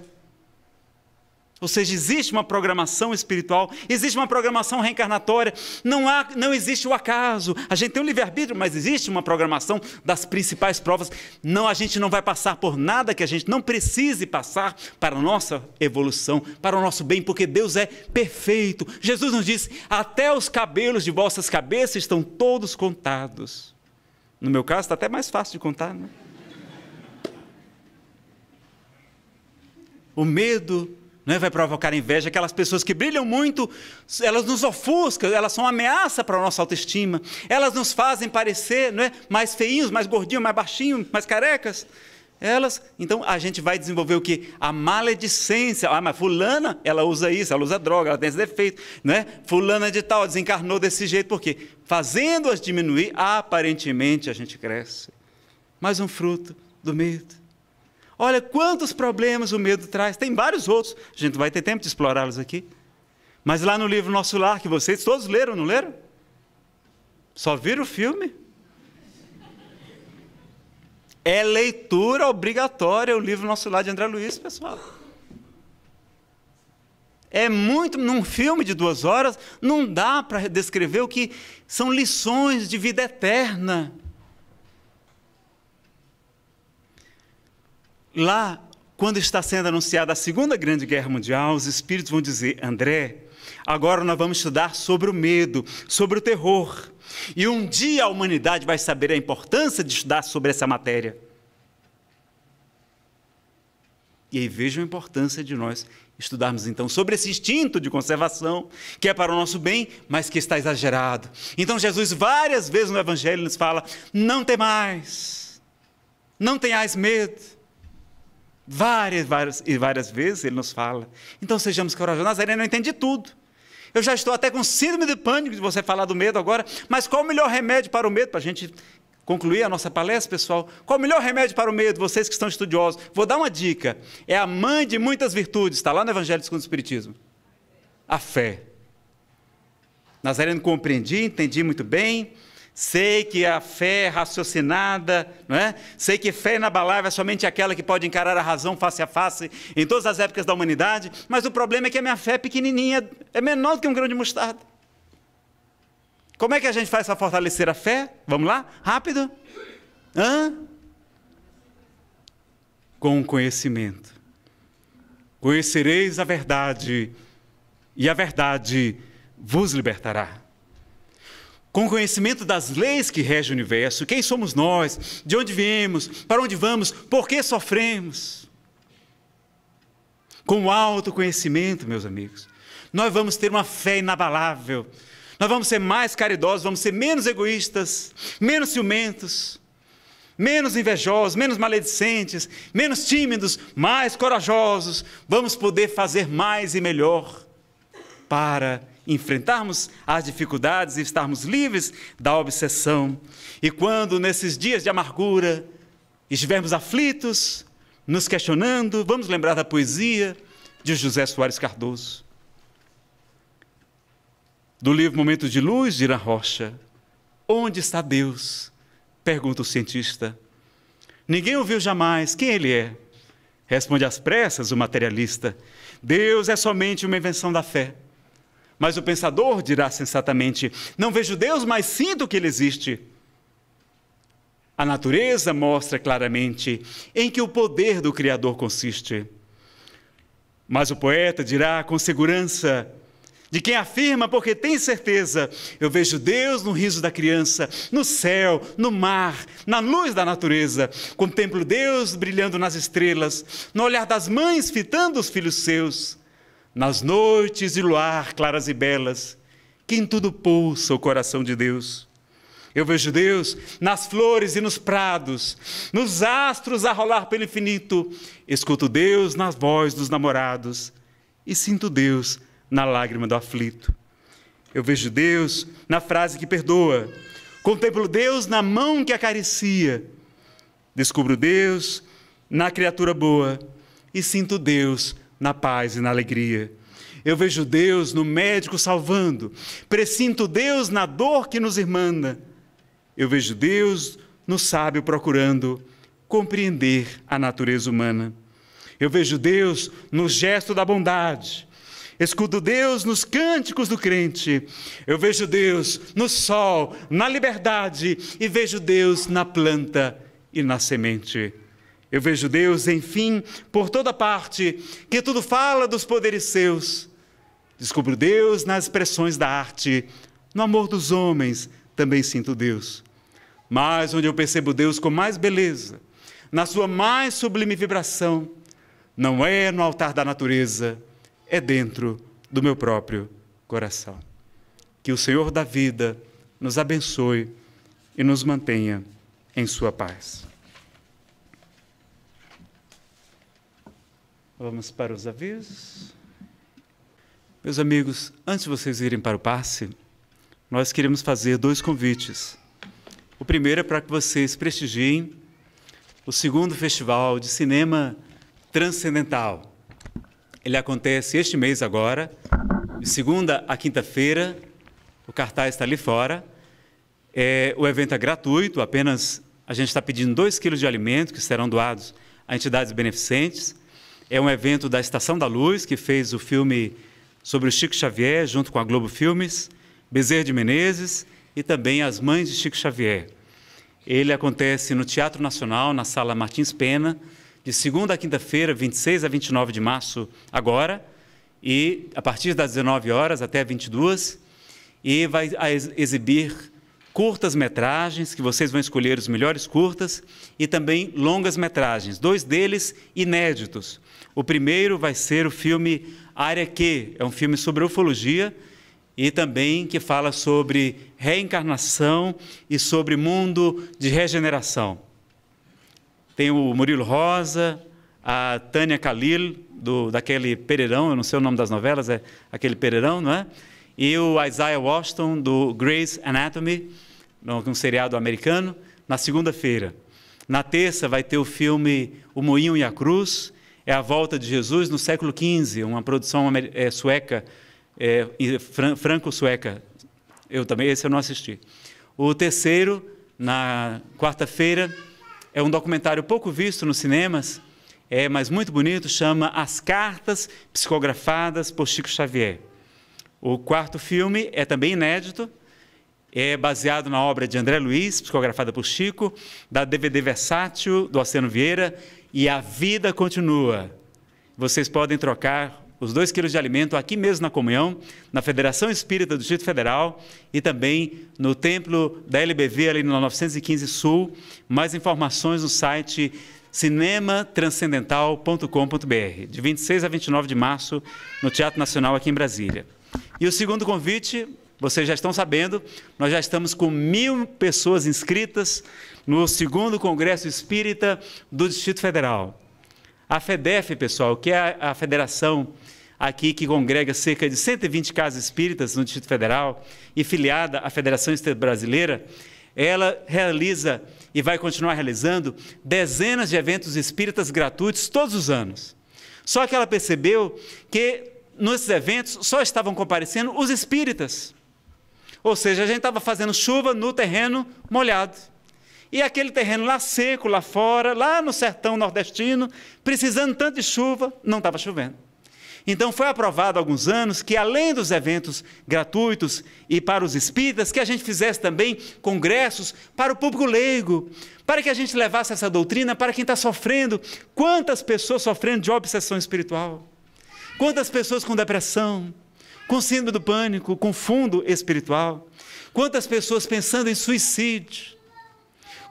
Ou seja, existe uma programação espiritual, existe uma programação reencarnatória, não, há, não existe o acaso. A gente tem um livre-arbítrio, mas existe uma programação das principais provas. Não, a gente não vai passar por nada que a gente não precise passar para a nossa evolução, para o nosso bem, porque Deus é perfeito. Jesus nos disse: até os cabelos de vossas cabeças estão todos contados. No meu caso, está até mais fácil de contar, né? O medo né? Vai provocar inveja. Aquelas pessoas que brilham muito, elas nos ofuscam, elas são ameaça para a nossa autoestima. Elas nos fazem parecer é, mais feinhos, mais gordinhos, mais baixinhos, mais carecas. Elas, então a gente vai desenvolver o que? A maledicência. Ah, mas fulana, ela usa isso, ela usa droga, ela tem esse defeito, né? Fulana de tal desencarnou desse jeito, por quê? Fazendo-as diminuir, aparentemente a gente cresce. Mais um fruto do medo. Olha quantos problemas o medo traz. Tem vários outros. A gente vai ter tempo de explorá-los aqui. Mas lá no livro Nosso Lar, que vocês todos leram, não leram? Só viram o filme? É leitura obrigatória o livro Nosso Lar de André Luiz, pessoal. É muito. Num filme de duas horas, não dá para descrever o que são lições de vida eterna Lá, quando está sendo anunciada a Segunda Grande Guerra Mundial, os espíritos vão dizer: André, agora nós vamos estudar sobre o medo, sobre o terror. E um dia a humanidade vai saber a importância de estudar sobre essa matéria. E aí vejam a importância de nós estudarmos então sobre esse instinto de conservação, que é para o nosso bem, mas que está exagerado. Então Jesus várias vezes no evangelho nos fala: "Não temais. Não tenhais medo. Várias, várias e várias vezes ele nos fala. Então sejamos corajosos. Nazareno. eu entendi tudo. Eu já estou até com síndrome de pânico de você falar do medo agora, mas qual o melhor remédio para o medo? Para a gente concluir a nossa palestra, pessoal. Qual o melhor remédio para o medo? Vocês que estão estudiosos. Vou dar uma dica. É a mãe de muitas virtudes. Está lá no Evangelho segundo o Espiritismo. A fé. Nazareno compreendi, entendi muito bem. Sei que a fé é raciocinada, não é? Sei que fé inabalável é somente aquela que pode encarar a razão face a face em todas as épocas da humanidade, mas o problema é que a minha fé é pequenininha, é menor do que um grão de mostarda. Como é que a gente faz para fortalecer a fé? Vamos lá? Rápido? Hã? Com o conhecimento. Conhecereis a verdade, e a verdade vos libertará com conhecimento das leis que regem o universo, quem somos nós, de onde viemos, para onde vamos, por que sofremos. Com o autoconhecimento, meus amigos, nós vamos ter uma fé inabalável, nós vamos ser mais caridosos, vamos ser menos egoístas, menos ciumentos, menos invejosos, menos maledicentes, menos tímidos, mais corajosos, vamos poder fazer mais e melhor para enfrentarmos as dificuldades e estarmos livres da obsessão. E quando nesses dias de amargura estivermos aflitos, nos questionando, vamos lembrar da poesia de José Soares Cardoso. Do livro Momento de Luz, de Ira Rocha, Onde está Deus? pergunta o cientista. Ninguém ouviu jamais quem ele é. Responde às pressas o materialista. Deus é somente uma invenção da fé. Mas o pensador dirá sensatamente: Não vejo Deus, mas sinto que Ele existe. A natureza mostra claramente em que o poder do Criador consiste. Mas o poeta dirá com segurança: de quem afirma, porque tem certeza, eu vejo Deus no riso da criança, no céu, no mar, na luz da natureza, contemplo Deus brilhando nas estrelas, no olhar das mães fitando os filhos seus nas noites de luar claras e belas, que em tudo pulsa o coração de Deus. Eu vejo Deus nas flores e nos prados, nos astros a rolar pelo infinito. Escuto Deus nas vozes dos namorados e sinto Deus na lágrima do aflito. Eu vejo Deus na frase que perdoa. Contemplo Deus na mão que acaricia. Descubro Deus na criatura boa e sinto Deus na paz e na alegria. Eu vejo Deus no médico salvando, presinto Deus na dor que nos irmana. Eu vejo Deus no sábio procurando compreender a natureza humana. Eu vejo Deus no gesto da bondade. Escuto Deus nos cânticos do crente. Eu vejo Deus no sol, na liberdade e vejo Deus na planta e na semente. Eu vejo Deus, enfim, por toda parte, que tudo fala dos poderes seus. Descubro Deus nas expressões da arte. No amor dos homens também sinto Deus. Mas onde eu percebo Deus com mais beleza, na sua mais sublime vibração, não é no altar da natureza, é dentro do meu próprio coração. Que o Senhor da vida nos abençoe e nos mantenha em sua paz. Vamos para os avisos. Meus amigos, antes de vocês irem para o passe, nós queremos fazer dois convites. O primeiro é para que vocês prestigiem o segundo Festival de Cinema Transcendental. Ele acontece este mês agora, de segunda a quinta-feira. O cartaz está ali fora. É, o evento é gratuito, apenas a gente está pedindo 2 quilos de alimento que serão doados a entidades beneficentes. É um evento da Estação da Luz, que fez o filme sobre o Chico Xavier, junto com a Globo Filmes, Bezerra de Menezes e também As Mães de Chico Xavier. Ele acontece no Teatro Nacional, na Sala Martins Pena, de segunda a quinta-feira, 26 a 29 de março, agora, e a partir das 19 horas até 22, e vai exibir curtas metragens, que vocês vão escolher os melhores curtas, e também longas metragens, dois deles inéditos. O primeiro vai ser o filme Área Q, é um filme sobre ufologia e também que fala sobre reencarnação e sobre mundo de regeneração. Tem o Murilo Rosa, a Tânia Khalil, do, daquele Pereirão, eu não sei o nome das novelas, é aquele Pereirão, não é? E o Isaiah Washington, do Grey's Anatomy, um seriado americano, na segunda-feira. Na terça vai ter o filme O Moinho e a Cruz, é A Volta de Jesus no século XV, uma produção é, sueca, é, franco-sueca. Eu também, esse eu não assisti. O terceiro, na quarta-feira, é um documentário pouco visto nos cinemas, é, mas muito bonito, chama As Cartas Psicografadas por Chico Xavier. O quarto filme é também inédito, é baseado na obra de André Luiz, psicografada por Chico, da DVD Versátil, do Oceano Vieira, e a vida continua. Vocês podem trocar os dois quilos de alimento aqui mesmo na comunhão, na Federação Espírita do Distrito Federal e também no templo da LBV ali no 915 Sul. Mais informações no site cinematranscendental.com.br, de 26 a 29 de março, no Teatro Nacional aqui em Brasília. E o segundo convite vocês já estão sabendo, nós já estamos com mil pessoas inscritas no segundo Congresso Espírita do Distrito Federal. A FEDEF, pessoal, que é a, federação aqui que congrega cerca de 120 casas espíritas no Distrito Federal e filiada à Federação Espírita Brasileira, ela realiza e vai continuar realizando dezenas de eventos espíritas gratuitos todos os anos. Só que ela percebeu que nesses eventos só estavam comparecendo os espíritas. Ou seja, a gente estava fazendo chuva no terreno molhado. E aquele terreno lá seco, lá fora, lá no sertão nordestino, precisando tanto de chuva, não estava chovendo. Então foi aprovado há alguns anos que, além dos eventos gratuitos e para os espíritas, que a gente fizesse também congressos para o público leigo, para que a gente levasse essa doutrina para quem está sofrendo. Quantas pessoas sofrendo de obsessão espiritual? Quantas pessoas com depressão? com síndrome do pânico, com fundo espiritual. Quantas pessoas pensando em suicídio.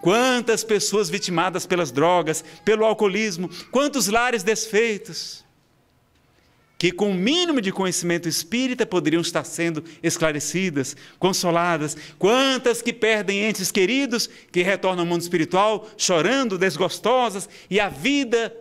Quantas pessoas vitimadas pelas drogas, pelo alcoolismo, quantos lares desfeitos, que com o mínimo de conhecimento espírita poderiam estar sendo esclarecidas, consoladas, quantas que perdem entes queridos, que retornam ao mundo espiritual chorando, desgostosas, e a vida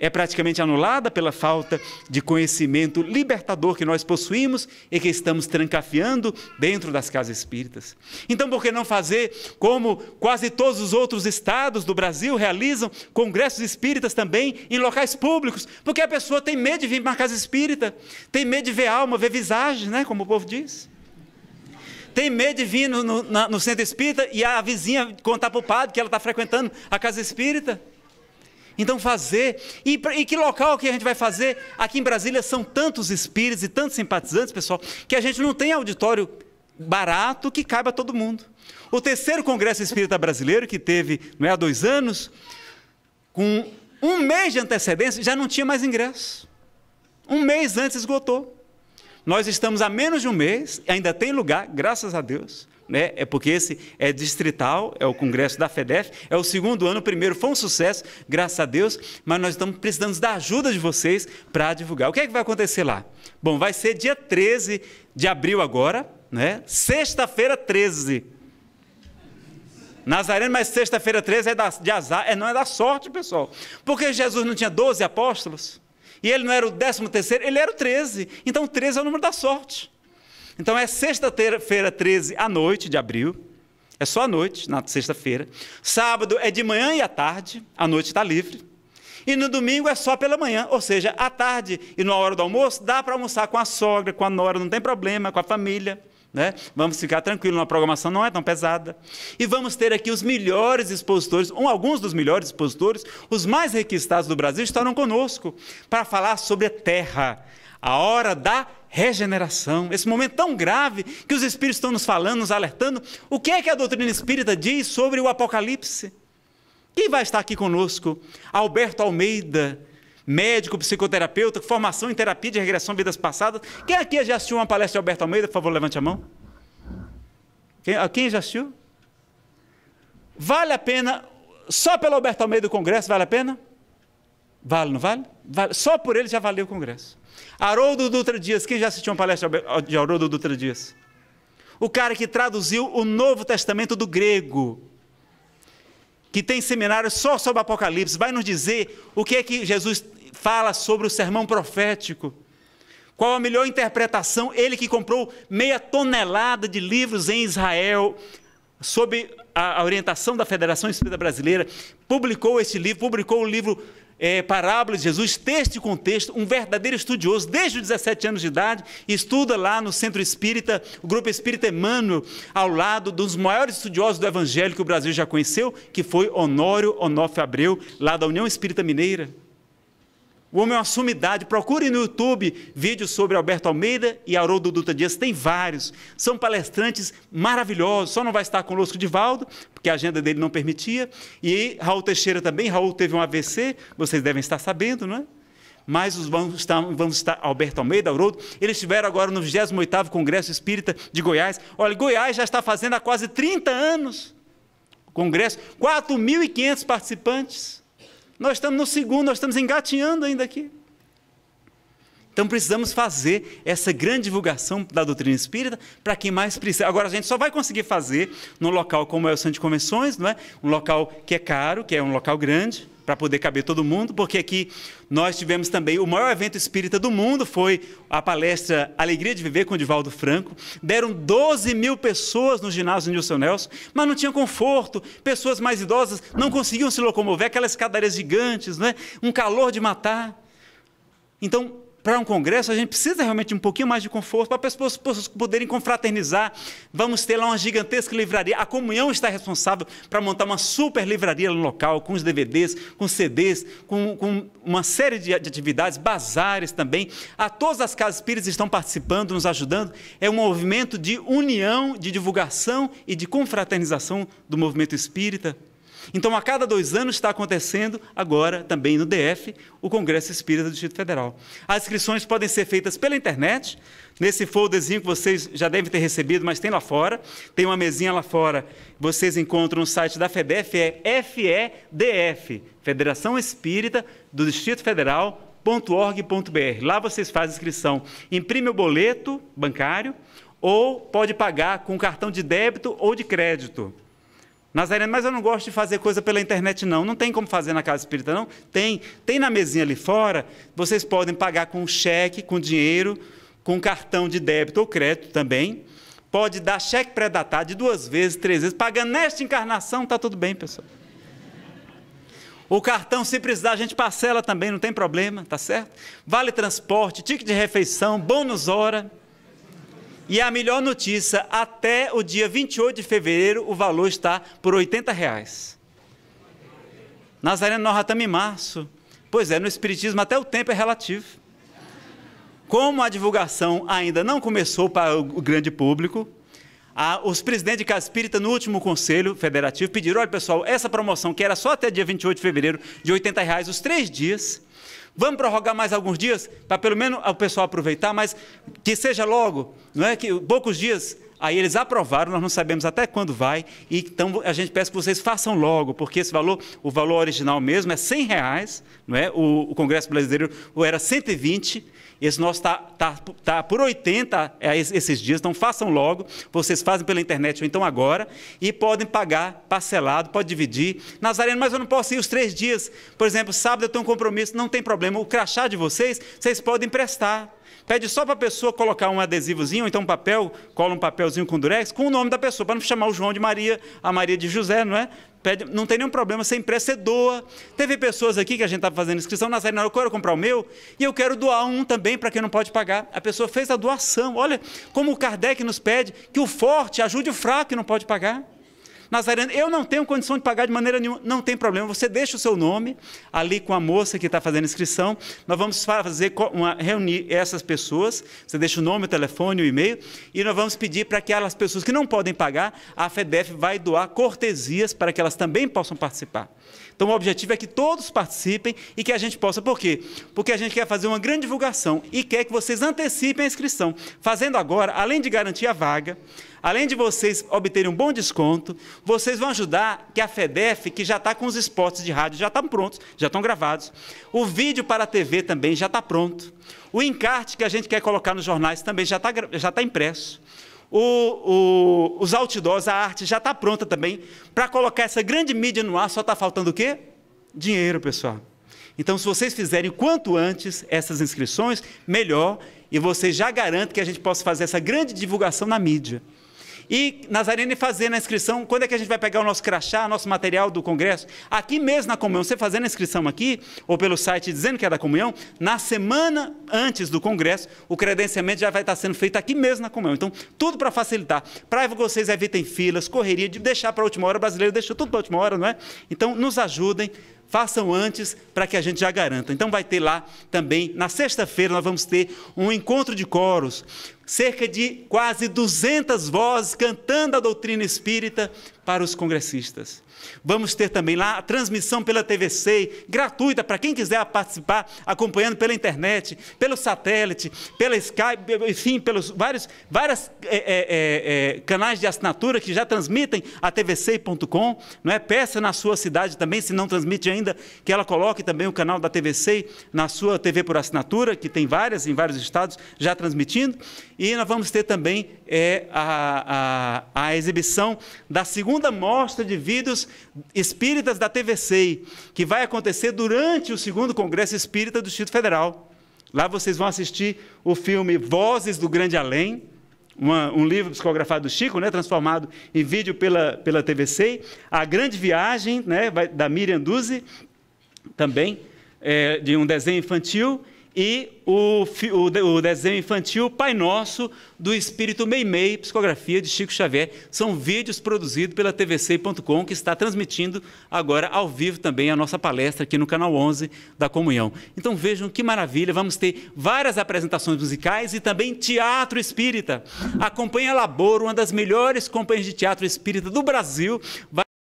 é praticamente anulada pela falta de conhecimento libertador que nós possuímos e que estamos trancafiando dentro das casas espíritas. Então, por que não fazer como quase todos os outros estados do Brasil realizam congressos espíritas também em locais públicos? Porque a pessoa tem medo de vir para uma casa espírita, tem medo de ver alma, ver visagem, né? como o povo diz tem medo de vir no, no, no, centro espírita e a vizinha contar para o padre que ela está frequentando a casa espírita. Então fazer. E, e, que local que a gente vai fazer? Aqui em Brasília são tantos espíritos e tantos simpatizantes, pessoal, que a gente não tem auditório barato que caiba todo mundo. O terceiro Congresso Espírita Brasileiro, que teve não é, há dois anos, com um mês de antecedência, já não tinha mais ingresso. Um mês antes esgotou. Nós estamos a menos de um mês, ainda tem lugar, graças a Deus né? É porque esse é distrital, é o congresso da FEDEF, é o segundo ano, o primeiro foi um sucesso, graças a Deus, mas nós estamos precisando da ajuda de vocês para divulgar. O que é que vai acontecer lá? Bom, vai ser dia 13 de abril agora, né? Sexta-feira 13. Nazareno, mas sexta-feira 13 é da, de azar, é, não é da sorte, pessoal. Porque Jesus não tinha 12 apóstolos? E ele não era o 13 terceiro, ele era o 13. Então 13 é o número da sorte. Então é sexta-feira 13 à noite de abril. É só à noite, na sexta-feira. Sábado é de manhã e à tarde, à noite está livre. E no domingo é só pela manhã, ou seja, à tarde e na hora do almoço, dá para almoçar com a sogra, com a nora, não tem problema, com a família. Né? Vamos ficar tranquilo, a programação não é tão pesada. E vamos ter aqui os melhores expositores, ou alguns dos melhores expositores, os mais requisitados do Brasil, estarão conosco para falar sobre a terra, a hora da regeneração, esse momento tão grave que os Espíritos estão nos falando, nos alertando. O que é que a doutrina espírita diz sobre o Apocalipse? Quem vai estar aqui conosco? Alberto Almeida, médico, psicoterapeuta, formação em terapia de regressão vidas passadas. Quem aqui já assistiu uma palestra de Alberto Almeida? Por favor, levante a mão. Quem, ah, quem já assistiu? Vale a pena, só pelo Alberto Almeida do Congresso, vale a pena? Vale, não vale? vale? Só por ele já valeu o Congresso. Haroldo Dutra Dias, quem já assistiu uma palestra de Haroldo Dutra Dias? O cara que traduziu o Novo Testamento do grego, que tem seminário só sobre Apocalipse, vai nos dizer o que é que Jesus fala sobre o sermão profético. Qual a melhor interpretação? Ele que comprou meia tonelada de livros em Israel, sob a orientação da Federação Espírita Brasileira, publicou este livro, publicou o livro é, parábolas de Jesus, texto e contexto, um verdadeiro estudioso, desde os 17 anos de idade, estuda lá no Centro Espírita, o Grupo Espírita Emmanuel, ao lado dos maiores estudiosos do Evangelho que o Brasil já conheceu, que foi Honório Onofre Abreu, lá da União Espírita Mineira. O homem é uma sumidade. Procure no YouTube vídeos sobre Alberto Almeida e Haroldo Duta Dias. Tem vários. São palestrantes maravilhosos. Só não vai estar conosco Divaldo, porque a agenda dele não permitia. E Raul Teixeira também. Raul teve um AVC, vocês devem estar sabendo, não é? Mas os vamos estar, vamos estar Alberto Almeida, Haroldo. Eles estiveram agora no 28º Congresso Espírita de Goiás. Olha, Goiás já está fazendo há quase 30 anos. Congresso, 4.500 participantes. Nós estamos no segundo, nós estamos engatinhando ainda aqui. Então precisamos fazer essa grande divulgação da doutrina espírita para quem mais precisa. Agora a gente só vai conseguir fazer num local como é o Centro de Convenções, não é? Um local que é caro, que é um local grande, para poder caber todo mundo, porque aqui nós tivemos também o maior evento espírita do mundo, foi a palestra Alegria de Viver com o Divaldo Franco. Deram 12 mil pessoas no ginásio Nilson Nelson, mas não tinha conforto, pessoas mais idosas não conseguiam se locomover, aquelas escadarias gigantes, né? um calor de matar. Então, para um congresso, a gente precisa realmente de um pouquinho mais de conforto para as pessoas poderem confraternizar. Vamos ter lá uma gigantesca livraria. A comunhão está responsável para montar uma super livraria no local, com os DVDs, com CDs, com, com uma série de, de atividades, bazares também. A todas as casas espíritas estão participando, nos ajudando. É um movimento de união, de divulgação e de confraternização do movimento espírita. Então, a cada dois anos está acontecendo, agora também no DF, o Congresso Espírita do Distrito Federal. As inscrições podem ser feitas pela internet, nesse folderzinho que vocês já devem ter recebido, mas tem lá fora. Tem uma mesinha lá fora. Vocês encontram no site da FEDEF, é FEDF, Federação Espírita do Distrito Federal. .org.br. Lá vocês fazem inscrição. Imprime o boleto bancário ou pode pagar com cartão de débito ou de crédito. Nazareno, mas eu não gosto de fazer coisa pela internet, não. Não tem como fazer na casa espírita, não? Tem. Tem na mesinha ali fora. Vocês podem pagar com cheque, com dinheiro, com cartão de débito ou crédito também. Pode dar cheque pré-datado de duas vezes, três vezes. Pagando nesta encarnação, tá tudo bem, pessoal. O cartão, se precisar, a gente parcela também, não tem problema, tá certo? Vale transporte, ticket de refeição, bônus hora. E a melhor notícia, até o dia 28 de fevereiro, o valor está por R$ 80. Reais. Nazareno nós já estamos em março. Pois é, no Espiritismo até o tempo é relativo. Como a divulgação ainda não começou para o grande público, a, os presidentes de Casa Espírita, no último Conselho Federativo, pediram: olha pessoal, essa promoção que era só até dia 28 de fevereiro, de R$ 80, reais, os três dias, Vamos prorrogar mais alguns dias, para pelo menos o pessoal aproveitar, mas que seja logo, não é? Que poucos dias Aí eles aprovaram, nós não sabemos até quando vai, e então a gente peça que vocês façam logo, porque esse valor, o valor original mesmo é 100 reais, não é? O, o Congresso Brasileiro era 120, esse nosso está tá, tá por 80 é, esses dias, então façam logo, vocês fazem pela internet ou então agora, e podem pagar parcelado, pode dividir. Nazareno, mas eu não posso ir os três dias. Por exemplo, sábado eu tenho um compromisso, não tem problema, o crachá de vocês, vocês podem emprestar. Pede só para a pessoa colocar um adesivozinho, ou então um papel, cola um papelzinho com durex, com o nome da pessoa, para não chamar o João de Maria, a Maria de José, não é? Pede, não tem nenhum problema, você pressa, você doa. Teve pessoas aqui que a gente estava tá fazendo inscrição, na série, não, eu quero comprar o meu, e eu quero doar um também para quem não pode pagar. A pessoa fez a doação. Olha como o Kardec nos pede que o forte ajude o fraco que não pode pagar. Nazareno, eu não tenho condição de pagar de maneira nenhuma. Não tem problema, você deixa o seu nome ali com a moça que está fazendo inscrição. Nós vamos fazer uma, reunir essas pessoas. Você deixa o nome, o telefone, o e-mail. E nós vamos pedir para que aquelas pessoas que não podem pagar, a FEDEF vai doar cortesias para que elas também possam participar. Então, o objetivo é que todos participem e que a gente possa. Por quê? Porque a gente quer fazer uma grande divulgação e quer que vocês antecipem a inscrição. Fazendo agora, além de garantir a vaga, além de vocês obterem um bom desconto, vocês vão ajudar que a FEDEF, que já está com os spots de rádio, já estão tá prontos, já estão gravados. O vídeo para a TV também já está pronto. O encarte que a gente quer colocar nos jornais também já está já tá impresso o, o, os outdoors, a arte já está pronta também para colocar essa grande mídia no ar, só está faltando o quê? Dinheiro, pessoal. Então, se vocês fizerem quanto antes essas inscrições, melhor, e vocês já garantem que a gente possa fazer essa grande divulgação na mídia. E Nazarene fazendo a inscrição, quando é que a gente vai pegar o nosso crachá, nosso material do congresso? Aqui mesmo na comunhão, você fazendo a inscrição aqui, ou pelo site dizendo que é da comunhão, na semana antes do congresso, o credenciamento já vai estar sendo feito aqui mesmo na comunhão. Então, tudo para facilitar. Para que vocês evitem filas, correria, de deixar para a última hora, o brasileiro deixa tudo para a última hora, não é? Então, nos ajudem façam antes para que a gente já garanta. Então vai ter lá também, na sexta-feira nós vamos ter um encontro de coros, cerca de quase 200 vozes cantando a doutrina espírita para os congressistas. Vamos ter também lá a transmissão pela TVC, gratuita para quem quiser participar, acompanhando pela internet, pelo satélite, pela Skype, enfim, pelos vários vários é, é, é, é, canais de assinatura que já transmitem a tvc.com. Não é? Peça na sua cidade também, se não transmite ainda, que ela coloque também o canal da TVC na sua TV por assinatura, que tem várias em vários estados já transmitindo. E nós vamos ter também é, a, a, a exibição da segunda mostra de vídeos espíritas da TVC, que vai acontecer durante o segundo Congresso Espírita do Distrito Federal. Lá vocês vão assistir o filme Vozes do Grande Além, uma, um livro psicografado do Chico, né, transformado em vídeo pela, pela TVC, A Grande Viagem, né, da Miriam Duzi, também, é, de um desenho infantil, e o, o, o, desenho infantil Pai Nosso do Espírito Meimei, psicografia de Chico Xavier. São vídeos produzidos pela tvc.com, que está transmitindo agora ao vivo também a nossa palestra aqui no canal 11 da Comunhão. Então vejam que maravilha, vamos ter várias apresentações musicais e também teatro espírita. Acompanha Labor, uma das melhores companhias de teatro espírita do Brasil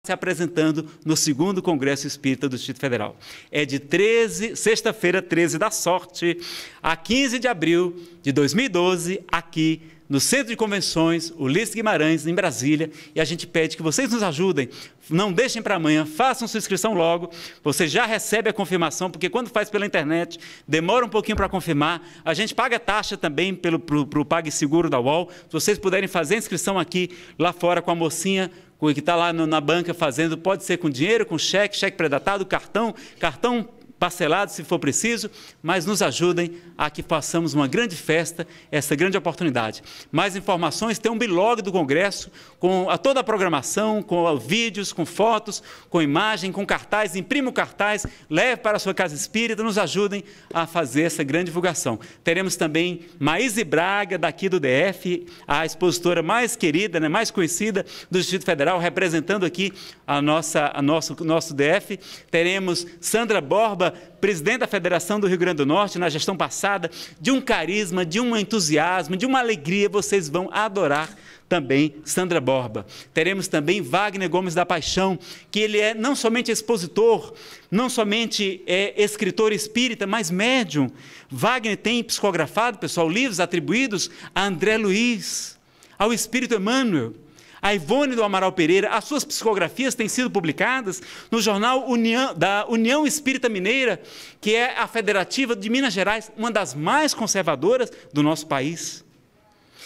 se apresentando no segundo Congresso Espírita do Distrito Federal. É de 13, sexta-feira, 13 da sorte, a 15 de abril de 2012, aqui no Centro de Convenções, Ulisses Guimarães, em Brasília, e a gente pede que vocês nos ajudem, não deixem para amanhã, façam sua inscrição logo, você já recebe a confirmação, porque quando faz pela internet, demora um pouquinho para confirmar, a gente paga taxa também pelo, pro, pro PagSeguro da UOL, se vocês puderem fazer a inscrição aqui, lá fora, com a mocinha, que está lá no, na banca fazendo, pode ser com dinheiro, com cheque, cheque predatado, cartão, cartão parcelado se for preciso, mas nos ajudem a que façamos uma grande festa, essa grande oportunidade. Mais informações, tem um blog do Congresso com a toda a programação, com vídeos, com fotos, com imagem, com cartaz, imprima o cartaz, leve para a sua casa espírita, nos ajudem a fazer essa grande divulgação. Teremos também Maíse Braga, daqui do DF, a expositora mais querida, né, mais conhecida do Distrito Federal, representando aqui a nossa, a nosso, nosso DF. Teremos Sandra Borba, presidente da Federação do Rio Grande do Norte na gestão passada, de um carisma, de um entusiasmo, de uma alegria, vocês vão adorar também Sandra Borba. Teremos também Wagner Gomes da Paixão, que ele é não somente expositor, não somente é escritor espírita, mas médium. Wagner tem psicografado, pessoal, livros atribuídos a André Luiz, ao Espírito Emmanuel a Ivone do Amaral Pereira, as suas psicografias têm sido publicadas no jornal União, da União Espírita Mineira, que é a federativa de Minas Gerais, uma das mais conservadoras do nosso país.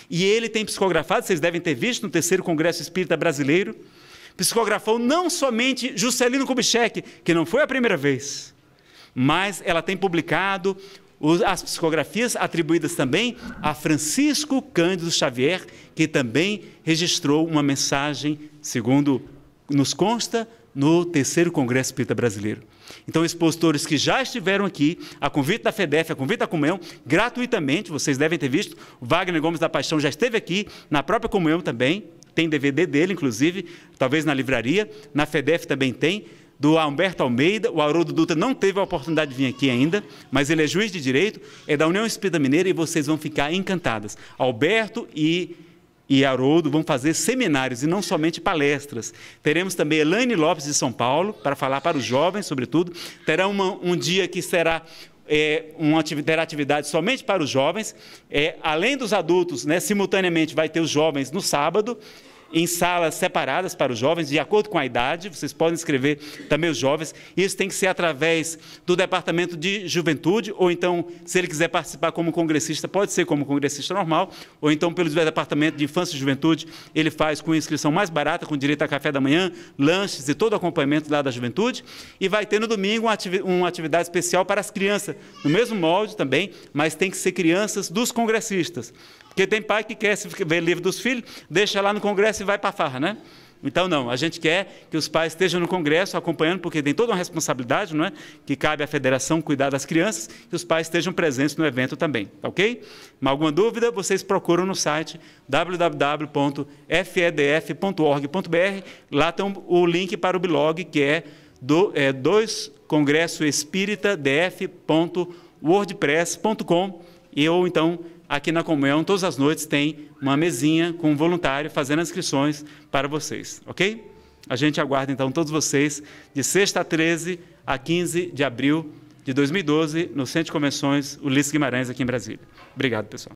E ele tem psicografado, vocês devem ter visto no terceiro Congresso Espírita Brasileiro, psicografou não somente Juscelino Kubitschek, que não foi a primeira vez, mas ela tem publicado as psicografias atribuídas também a Francisco Cândido Xavier, que também registrou uma mensagem, segundo nos consta, no terceiro Congresso Espírita Brasileiro. Então, expositores que já estiveram aqui, a convite da FEDEF, a convite da Comunhão, gratuitamente, vocês devem ter visto, Wagner Gomes da Paixão já esteve aqui, na própria Comunhão também, tem DVD dele, inclusive, talvez na livraria, na FEDEF também tem do Humberto Almeida. O Haroldo Dutra não teve a oportunidade de vir aqui ainda, mas ele é juiz de direito, é da União Espírita Mineira e vocês vão ficar encantadas. Alberto e e Haroldo vão fazer seminários e não somente palestras. Teremos também Elaine Lopes de São Paulo, para falar para os jovens, sobretudo. Terá uma, um dia que será. É, uma terá atividade somente para os jovens, é, além dos adultos, né, simultaneamente vai ter os jovens no sábado, em salas separadas para os jovens, de acordo com a idade, vocês podem escrever também os jovens, isso tem que ser através do Departamento de Juventude, ou então, se ele quiser participar como congressista, pode ser como congressista normal, ou então pelo Departamento de Infância e Juventude, ele faz com inscrição mais barata, com direito a café da manhã, lanches e todo o acompanhamento lá da juventude, e vai ter no domingo uma atividade especial para as crianças, no mesmo molde também, mas tem que ser crianças dos congressistas. Porque tem pai que quer ver livro dos filhos, deixa lá no congresso e vai para a farra, né? Então, não, a gente quer que os pais estejam no Congresso acompanhando, porque tem toda uma responsabilidade, não é? Que cabe à federação cuidar das crianças, que os pais estejam presentes no evento também, tá ok? Alguma dúvida, vocês procuram no site www.fedf.org.br. Lá tem o link para o blog, que é, do, é dois congresso espírita df.wordpress.com, ou então aqui na comunhão, todas as noites, tem uma mesinha com um voluntário fazendo as inscrições para vocês, ok? A gente aguarda então todos vocês de sexta a 13 a 15 de abril de 2012 no Centro de Convenções Ulisses Guimarães, aqui em Brasília. Obrigado, pessoal.